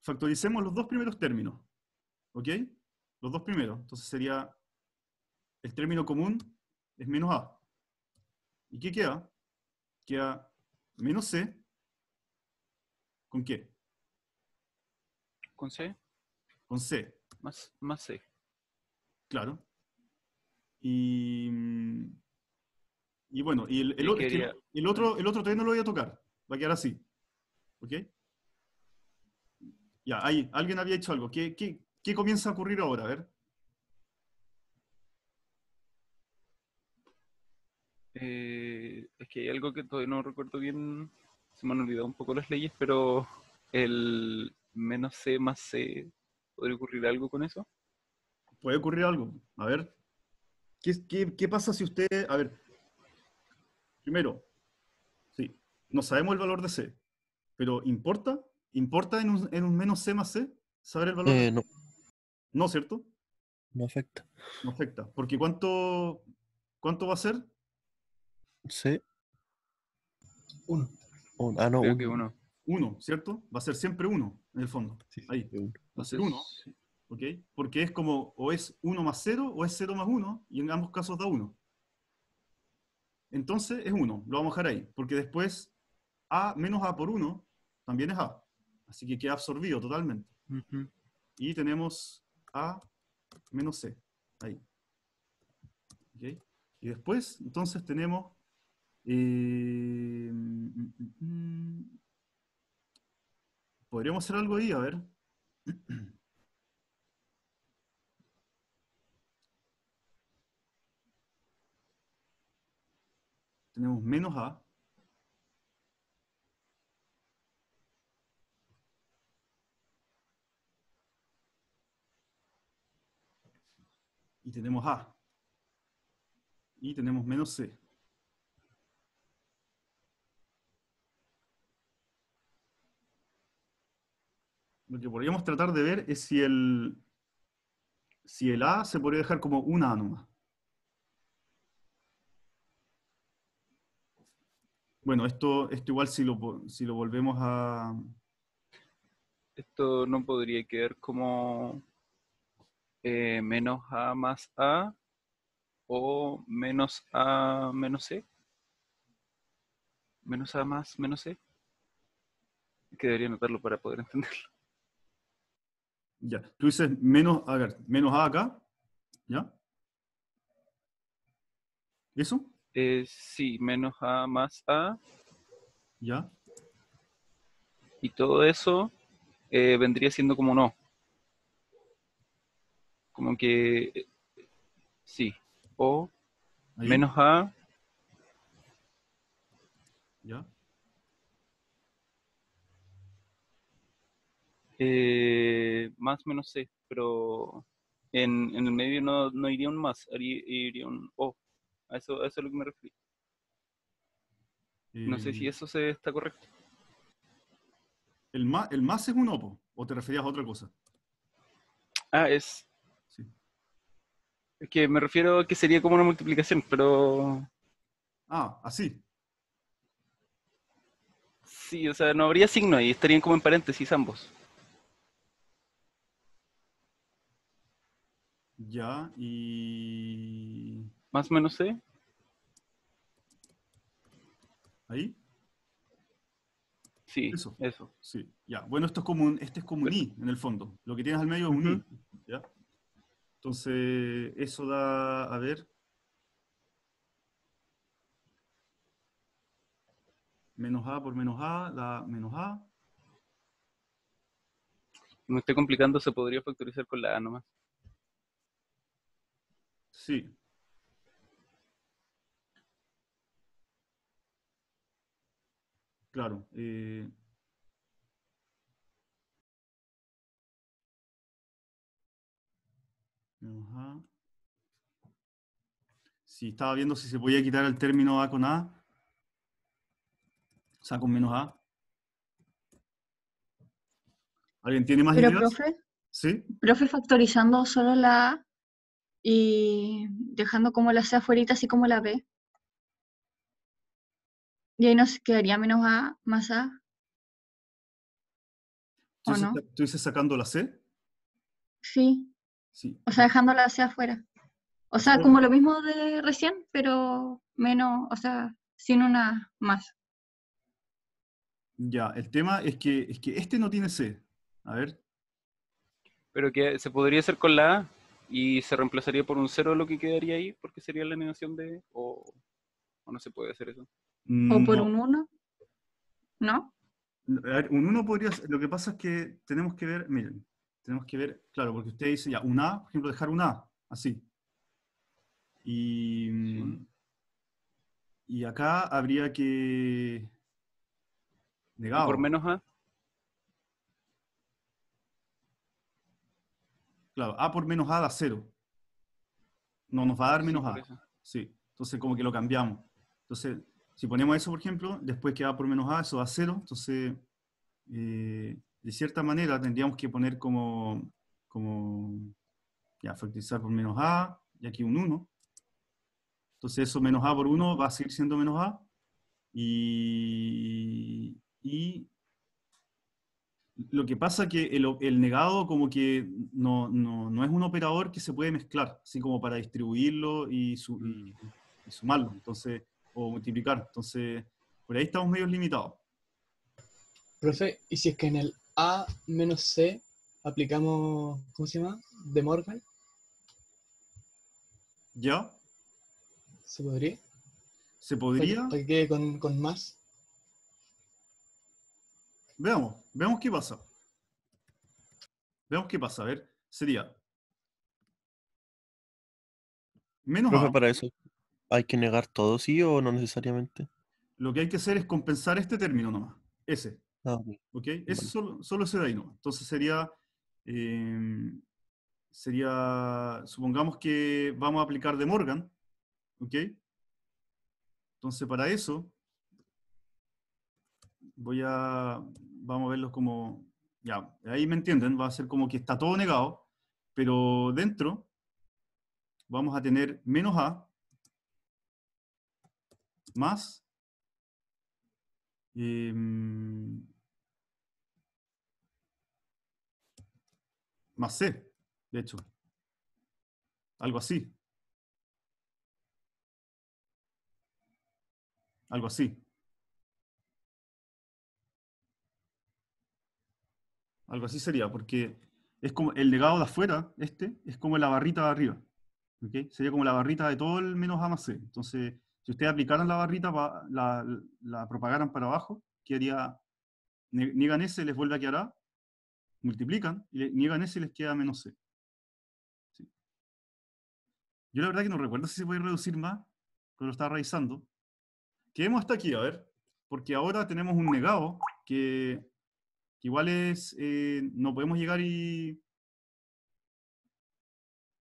factoricemos los dos primeros términos, ¿ok? Los dos primeros, entonces sería, el término común es menos A. ¿Y qué queda? Queda menos C, ¿con qué? ¿Con C? Con C. Más, más C. Claro. Y, mm, y bueno, y el, otro, el, otro, todavía no lo voy a tocar. Va a quedar así. ¿Ok? Ya, ahí, alguien había hecho algo. ¿Qué, comienza a ocurrir ahora? A ver. Eh, es que hay algo que todavía no recuerdo bien, se me han olvidado un poco las leyes, pero el, menos C más C, ¿podría ocurrir algo con eso? Puede ocurrir algo. A ver, ¿qué, pasa si usted, a ver, primero, sí, no sabemos el valor de C, pero ¿importa? ¿Importa en un, en un menos C más C saber el valor? Eh, no. No, ¿cierto? No afecta. No afecta, porque ¿cuánto, cuánto va a ser? C. Uno. Ah, no. uno. Uno, ¿cierto? Va a ser siempre uno en el fondo. Sí, ahí. Va a ser 1. ¿Ok? Porque es como, o es 1 más 0 o es 0 más 1, y en ambos casos da 1. Entonces es 1, lo vamos a dejar ahí, porque después A menos A por 1 también es A. Así que queda absorbido totalmente. Y tenemos A menos C, ahí. Y después, entonces tenemos... Eh, mm, mm, mm, Podríamos hacer algo ahí, a ver. Tenemos menos A. Y tenemos A. Y tenemos menos C. lo que podríamos tratar de ver es si el, si el A se podría dejar como una nomás. Bueno, esto, esto igual si lo, si lo volvemos a... Esto no podría quedar como eh, menos A más A o menos A menos C. Menos A más menos C. Que debería notarlo para poder entenderlo. Ya, tú dices menos, a ver, menos A acá, ¿ya? ¿Eso? Eh, sí, menos A más A. ¿Ya? Y todo eso eh, vendría siendo como no. Como que, eh, sí, O menos A. ¿Ya? Eh, más menos sé, pero en, el medio no, iría un más, iría, un o. A eso, es lo que me refiero. no sé si eso se está correcto. El más, el más es un o? o te referías a otra cosa. Ah, es. Es que me refiero a que sería como una multiplicación, pero. Ah, así. Sí, o sea, no habría signo y estarían como en paréntesis ambos. Ya, y... Más o menos C? ¿eh? ¿Ahí? Sí, eso. eso. Sí, ya. Bueno, esto es como un, este es como un I, en el fondo. Lo que tienes al medio es un I. ¿ya? Entonces, eso da, a ver... Menos A por menos A, da menos A. Me estoy complicando, se podría factorizar con la A nomás. Sí. Claro. Eh. Si estaba viendo si se podía quitar el término A con A. O sea, con menos A. ¿Alguien tiene más Pero, ideas? profe, ¿Sí? profe, factorizando solo la A, y dejando como la C afuera, así como la B. Y ahí nos quedaría menos A más A. ¿O no? ¿Tú dices sacando la C? Sí. sí. O sea, dejando la C afuera. O sea, oh. como lo mismo de recién, pero menos, o sea, sin una más. Ya, el tema es que, es que este no tiene C. A ver. Pero que se podría hacer con la A y se reemplazaría por un cero lo que quedaría ahí, porque sería la negación de... O, no se puede hacer eso. Mm, ¿O por un 1? ¿No? un 1 podría ser, lo que pasa es que tenemos que ver, miren, tenemos que ver, claro, porque usted dice ya, un A, por ejemplo, dejar un A, así. Y, y acá habría que... Negado. ¿Por menos A? Claro, A por menos A da cero. No nos va a dar menos A. Sí, entonces como que lo cambiamos. Entonces, si ponemos eso, por ejemplo, después que A por menos A, eso da cero. Entonces, eh, de cierta manera tendríamos que poner como, como, ya, factorizar por menos A, y aquí un 1. Entonces eso menos A por 1 va a seguir siendo menos A. y lo que pasa es que el, negado como que no, es un operador que se puede mezclar, así como para distribuirlo y, sumarlo, entonces, o multiplicar. Entonces, por ahí estamos medio limitados. Profe, ¿y si es que en el A menos C aplicamos, ¿cómo se llama? De Morgan. ¿Ya? ¿Se podría? ¿Se podría? que quede con, con más? Veamos, veamos qué pasa. Veamos qué pasa. A ver, sería menos para eso, ¿hay que negar todo sí o no necesariamente? Lo que hay que hacer es compensar este término nomás. Ese. Ah, ok. Ese solo, solo ese de ahí nomás. Entonces sería... Em, sería, supongamos que vamos a aplicar de Morgan, ¿ok? Entonces para eso voy a, vamos a verlos como, ya, ahí me entienden, va a ser como que está todo negado, pero dentro vamos a tener menos A más em, más C, de hecho. Algo así. Algo así. Algo así sería, porque es como el negado de afuera, este, es como la barrita de arriba. Sería como la barrita de todo el menos A más C. Entonces, si ustedes aplicaran la barrita, la, la, propagaran para abajo, ¿qué haría? Niegan S, les vuelve a quedar A, multiplican, y niegan S y les queda menos C. Yo la verdad que no recuerdo si se puede reducir más, pero lo estaba revisando. Quedemos hasta aquí, a ver, porque ahora tenemos un negado que igual es, eh, no podemos llegar y...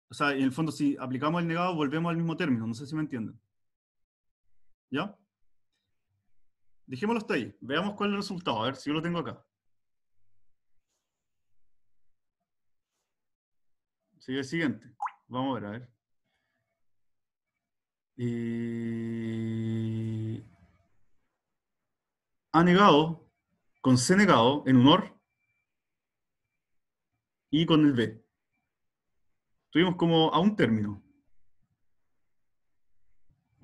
O sea, en el fondo, si aplicamos el negado, volvemos al mismo término, no sé si me entienden. ¿Ya? Dijémoslo hasta ahí, veamos cuál es el resultado, a ver si yo lo tengo acá. Sigue el siguiente, vamos a ver, a ver. Eh, ha negado con C negado en un OR y con el B. Tuvimos como a un término.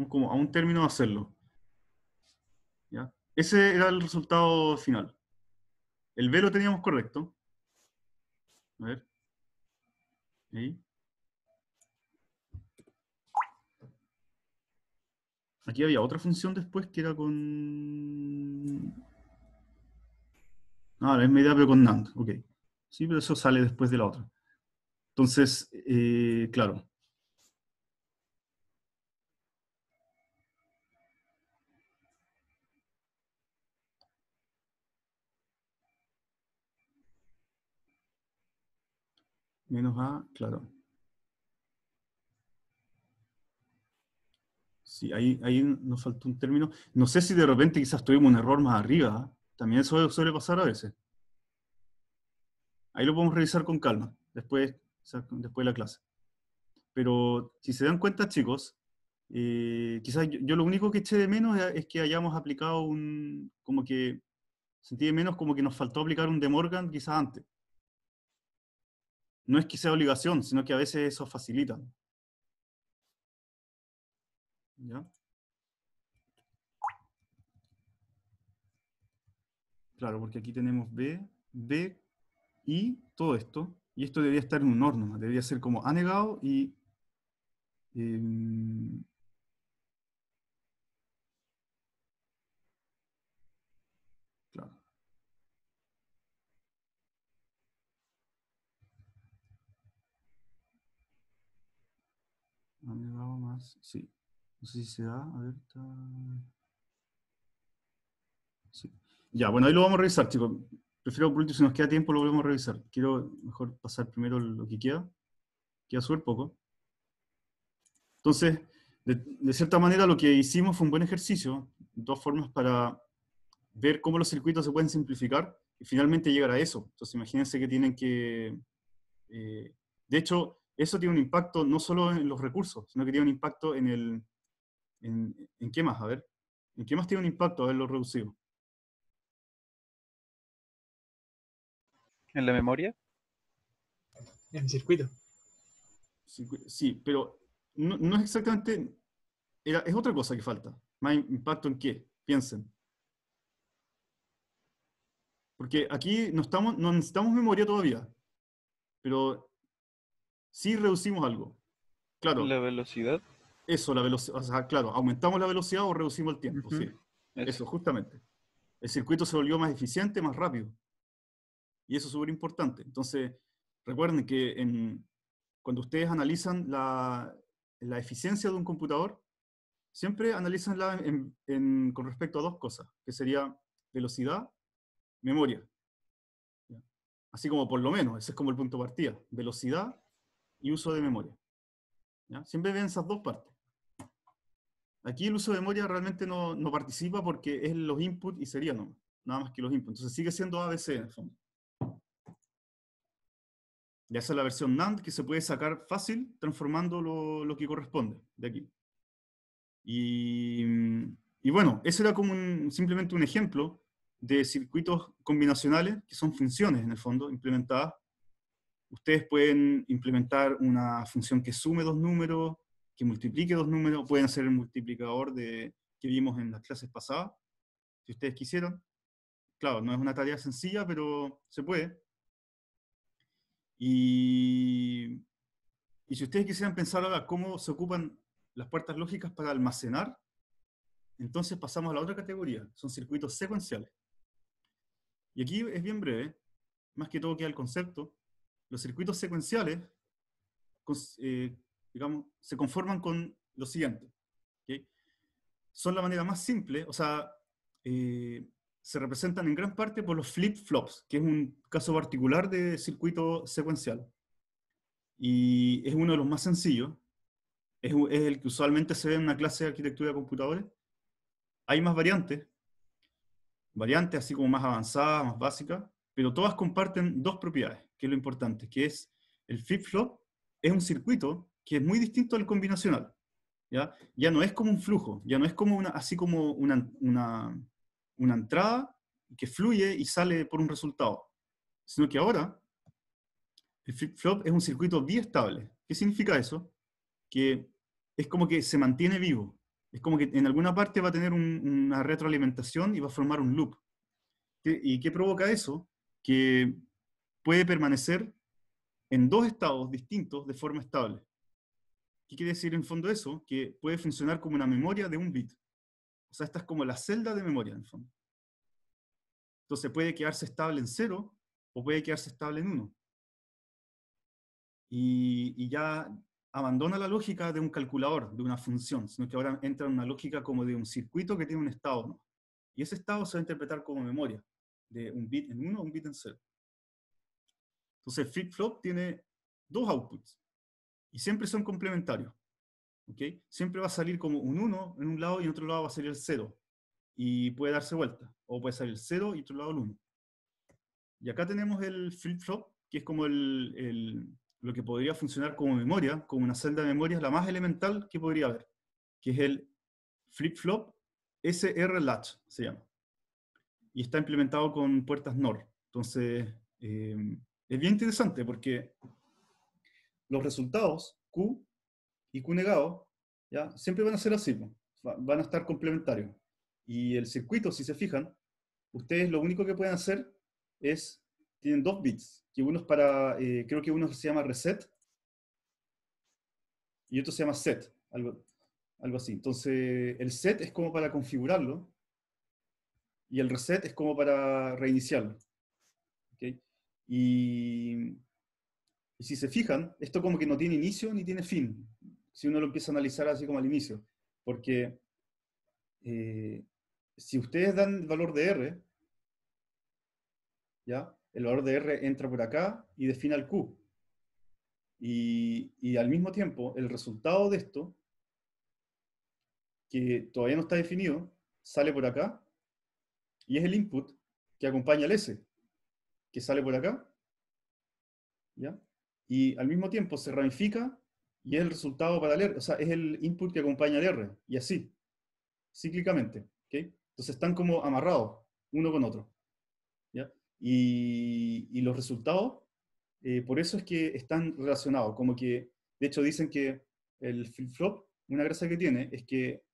como a un término de hacerlo. Ese era el resultado final. El B lo teníamos correcto. A ver. Aquí había otra función después que era con Ahora la media pero con NAND. Ok. Sí, pero eso sale después de la otra. Entonces, eh, claro. Menos A, claro. Sí, ahí, ahí nos faltó un término. No sé si de repente quizás tuvimos un error más arriba, ¿ah? También eso suele pasar a veces. Ahí lo podemos revisar con calma, después, después de la clase. Pero si se dan cuenta, chicos, eh, quizás yo, lo único que eché de menos es que hayamos aplicado un, como que, sentí de menos como que nos faltó aplicar un De Morgan quizás antes. No es que sea obligación, sino que a veces eso facilita. ¿Ya? Claro, porque aquí tenemos B, B y todo esto. Y esto debería estar en un horno, debería ser como negado y... Eh, claro. Anegado más, sí. No sé si se da, a ver... Está... Ya, bueno, ahí lo vamos a revisar, chicos. Prefiero, por último, si nos queda tiempo, lo volvemos a revisar. Quiero mejor pasar primero lo que queda. Queda súper poco. Entonces, de, cierta manera, lo que hicimos fue un buen ejercicio. Dos formas para ver cómo los circuitos se pueden simplificar y finalmente llegar a eso. Entonces, imagínense que tienen que... Eh, de hecho, eso tiene un impacto no solo en los recursos, sino que tiene un impacto en el... ¿En, en qué más? A ver. ¿En qué más tiene un impacto haberlo reducido? en la memoria? En el circuito. Sí, pero no, es exactamente. es otra cosa que falta. ¿Más impacto en qué? Piensen. Porque aquí no, estamos, no necesitamos memoria todavía, pero sí reducimos algo. Claro. ¿La velocidad? Eso, la velocidad. O sea, claro, aumentamos la velocidad o reducimos el tiempo, sí. Eso, justamente. El circuito se volvió más eficiente, más rápido. Y eso es súper importante. Entonces, recuerden que cuando ustedes analizan la, eficiencia de un computador, siempre analizanla con respecto a dos cosas, que sería velocidad, memoria. Así como por lo menos, ese es como el punto de partida, velocidad y uso de memoria. Siempre ven esas dos partes. Aquí el uso de memoria realmente no, no participa porque es los inputs y sería nada más que los inputs. Entonces sigue siendo ABC en el fondo. Ya esa la versión NAND que se puede sacar fácil transformando lo, que corresponde de aquí. Y, bueno, ese era como simplemente un ejemplo de circuitos combinacionales que son funciones en el fondo implementadas. Ustedes pueden implementar una función que sume dos números, que multiplique dos números, pueden hacer el multiplicador de, que vimos en las clases pasadas, si ustedes quisieran. Claro, no es una tarea sencilla, pero se puede. Y, y si ustedes quisieran pensar ahora cómo se ocupan las puertas lógicas para almacenar, entonces pasamos a la otra categoría, son circuitos secuenciales. Y aquí es bien breve, más que todo queda el concepto. Los circuitos secuenciales, eh, digamos, se conforman con lo siguiente. Son la manera más simple, o sea, eh, se representan en gran parte por los flip-flops, que es un caso particular de circuito secuencial. Y es uno de los más sencillos. Es, el que usualmente se ve en una clase de arquitectura de computadores. Hay más variantes, variantes así como más avanzadas, más básicas, pero todas comparten dos propiedades, que es lo importante, que es el flip-flop es un circuito que es muy distinto al combinacional. ¿ya? ya no es como un flujo, ya no es como una, así como una, una una entrada que fluye y sale por un resultado, sino que ahora el flip-flop es un circuito biestable. ¿Qué significa eso? Que es como que se mantiene vivo. Es como que en alguna parte va a tener una retroalimentación y va a formar un loop. ¿Y qué provoca eso? Que puede permanecer en dos estados distintos de forma estable. ¿Qué quiere decir en fondo eso? Que puede funcionar como una memoria de un bit. O sea, esta es como la celda de memoria, en el fondo. Entonces puede quedarse estable en 0 o puede quedarse estable en 1. Y, ya abandona la lógica de un calculador, de una función, sino que ahora entra en una lógica como de un circuito que tiene un estado. ¿no? Y ese estado se va a interpretar como memoria, de un bit en 1 o un bit en 0. Entonces flip-flop tiene dos outputs y siempre son complementarios siempre va a salir como un 1 en un lado y en otro lado va a salir el 0. Y puede darse vuelta. O puede salir el 0 y otro lado el 1. Y acá tenemos el flip-flop, que es como el, lo que podría funcionar como memoria, como una celda de memoria, la más elemental que podría haber, que es el flip-flop SR latch, se llama. Y está implementado con puertas NOR. Entonces, eh, es bien interesante porque los resultados Q y Cunegao, ¿ya? siempre van a ser así, van a estar complementarios. Y el circuito, si se fijan, ustedes lo único que pueden hacer es, tienen dos bits, que uno es para, eh, creo que uno se llama reset y otro se llama set, algo, algo así. Entonces, el set es como para configurarlo y el reset es como para reiniciarlo. y si se fijan, esto como que no tiene inicio ni tiene fin si uno lo empieza a analizar así como al inicio, porque eh, si ustedes dan el valor de R, ¿ya? el valor de R entra por acá y define al Q. Y, al mismo tiempo, el resultado de esto, que todavía no está definido, sale por acá, y es el input que acompaña al S, que sale por acá, ¿ya? y al mismo tiempo se ramifica y es el resultado para el o sea, es el input que acompaña al R, y así, cíclicamente. ¿okay? Entonces están como amarrados uno con otro. Y, los resultados, eh, por eso es que están relacionados, como que, de hecho dicen que el flip-flop, una gracia que tiene es que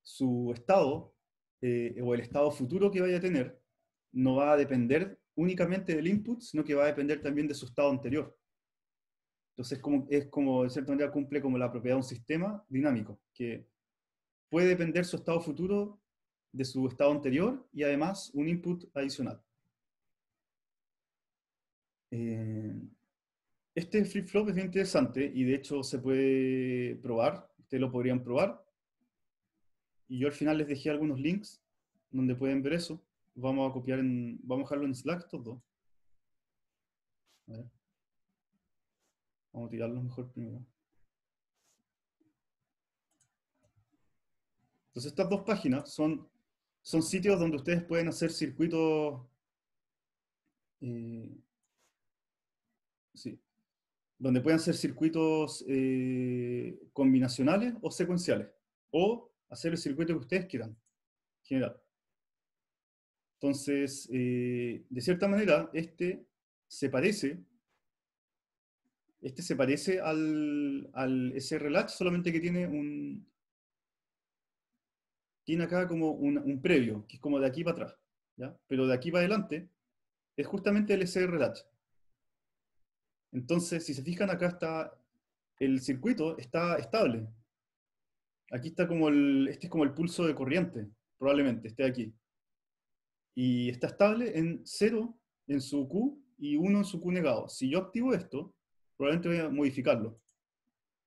su estado eh, o el estado futuro que vaya a tener no va a depender únicamente del input, sino que va a depender también de su estado anterior. Entonces, es como, de cierta manera, cumple como la propiedad de un sistema dinámico, que puede depender su estado futuro de su estado anterior y además un input adicional. Eh, este flip flop es bien interesante y de hecho se puede probar, ustedes lo podrían probar. Y yo al final les dejé algunos links donde pueden ver eso. Vamos a copiar en, vamos a dejarlo en Slack todo. A ver. Vamos a tirarlos mejor primero. Entonces estas dos páginas son, son sitios donde ustedes pueden hacer circuitos... Eh, sí, donde pueden hacer circuitos eh, combinacionales o secuenciales, o hacer el circuito que ustedes quieran, generar. Entonces, eh, de cierta manera, este se parece este se parece al, al latch, solamente que tiene un... Tiene acá como un, previo, que es como de aquí para atrás. ¿ya? Pero de aquí para adelante es justamente el latch. Entonces, si se fijan, acá está el circuito está estable. Aquí está como el, este es como el pulso de corriente, probablemente, esté aquí. Y está estable en 0 en su Q y 1 en su Q negado. Si yo activo esto, probablemente voy a modificarlo.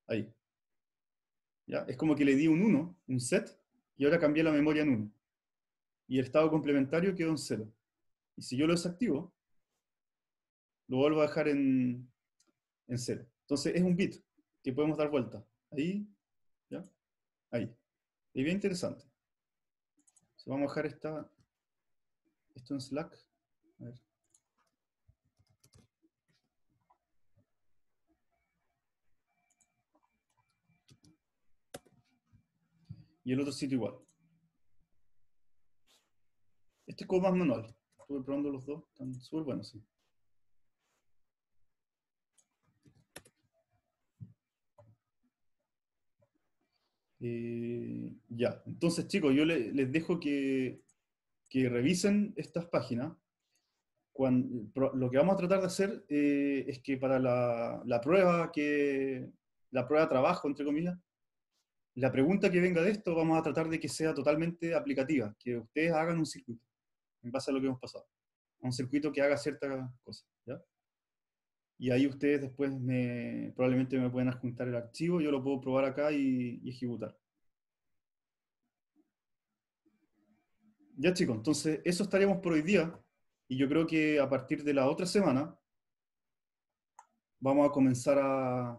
Ahí. ¿Ya? Es como que le di un 1, un set, y ahora cambié la memoria en 1. Y el estado complementario quedó en 0. Y si yo lo desactivo, lo vuelvo a dejar en, en 0. Entonces es un bit que podemos dar vuelta. Ahí, ¿ya? Ahí. Y bien interesante. vamos a dejar esta, esto en Slack. A ver. y el otro sitio igual. Este es como más manual. Estuve probando los dos, están súper buenos, sí. Eh, ya, entonces chicos, yo les dejo que, revisen estas páginas. Cuando, lo que vamos a tratar de hacer eh, es que para la, la prueba que la prueba de trabajo, entre comillas, la pregunta que venga de esto vamos a tratar de que sea totalmente aplicativa, que ustedes hagan un circuito en base a lo que hemos pasado. Un circuito que haga cierta cosa. Y ahí ustedes después probablemente me pueden adjuntar el archivo, yo lo puedo probar acá y, ejecutar. Ya chicos, entonces eso estaríamos por hoy día. Y yo creo que a partir de la otra semana vamos a comenzar a,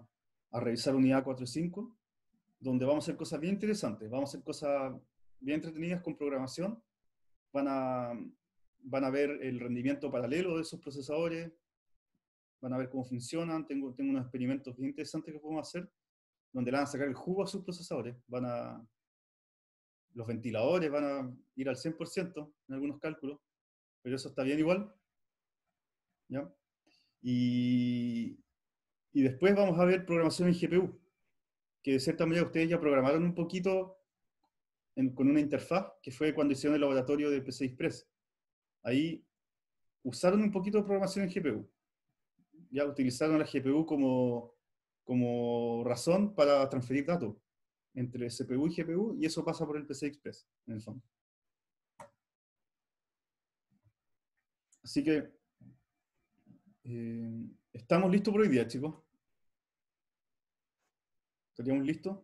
a revisar unidad 4.5 donde vamos a hacer cosas bien interesantes, vamos a hacer cosas bien entretenidas con programación, van a, van a ver el rendimiento paralelo de esos procesadores, van a ver cómo funcionan, tengo, tengo unos experimentos bien interesantes que podemos hacer, donde van a sacar el jugo a sus procesadores, van a, los ventiladores van a ir al 100% en algunos cálculos, pero eso está bien igual. Y, y después vamos a ver programación en GPU que de cierta manera ustedes ya programaron un poquito con una interfaz, que fue cuando hicieron el laboratorio de PC Express. Ahí usaron un poquito de programación en GPU. Ya utilizaron la GPU como, como razón para transferir datos entre CPU y GPU, y eso pasa por el pc Express, en el fondo. Así que eh, estamos listos por hoy día, chicos. Estaríamos listos.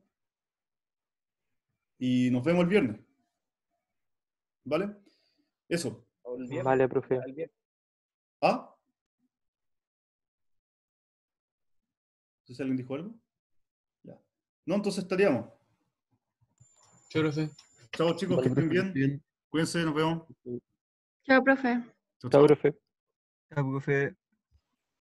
Y nos vemos el viernes. ¿Vale? Eso. Vale, profe. ¿Ah? ¿Si alguien dijo algo? Ya. No, entonces estaríamos. Chao, profe. Chao, chicos, que estén bien. bien. Cuídense, nos vemos. Chao, profe. Chao, profe. Chao, profe.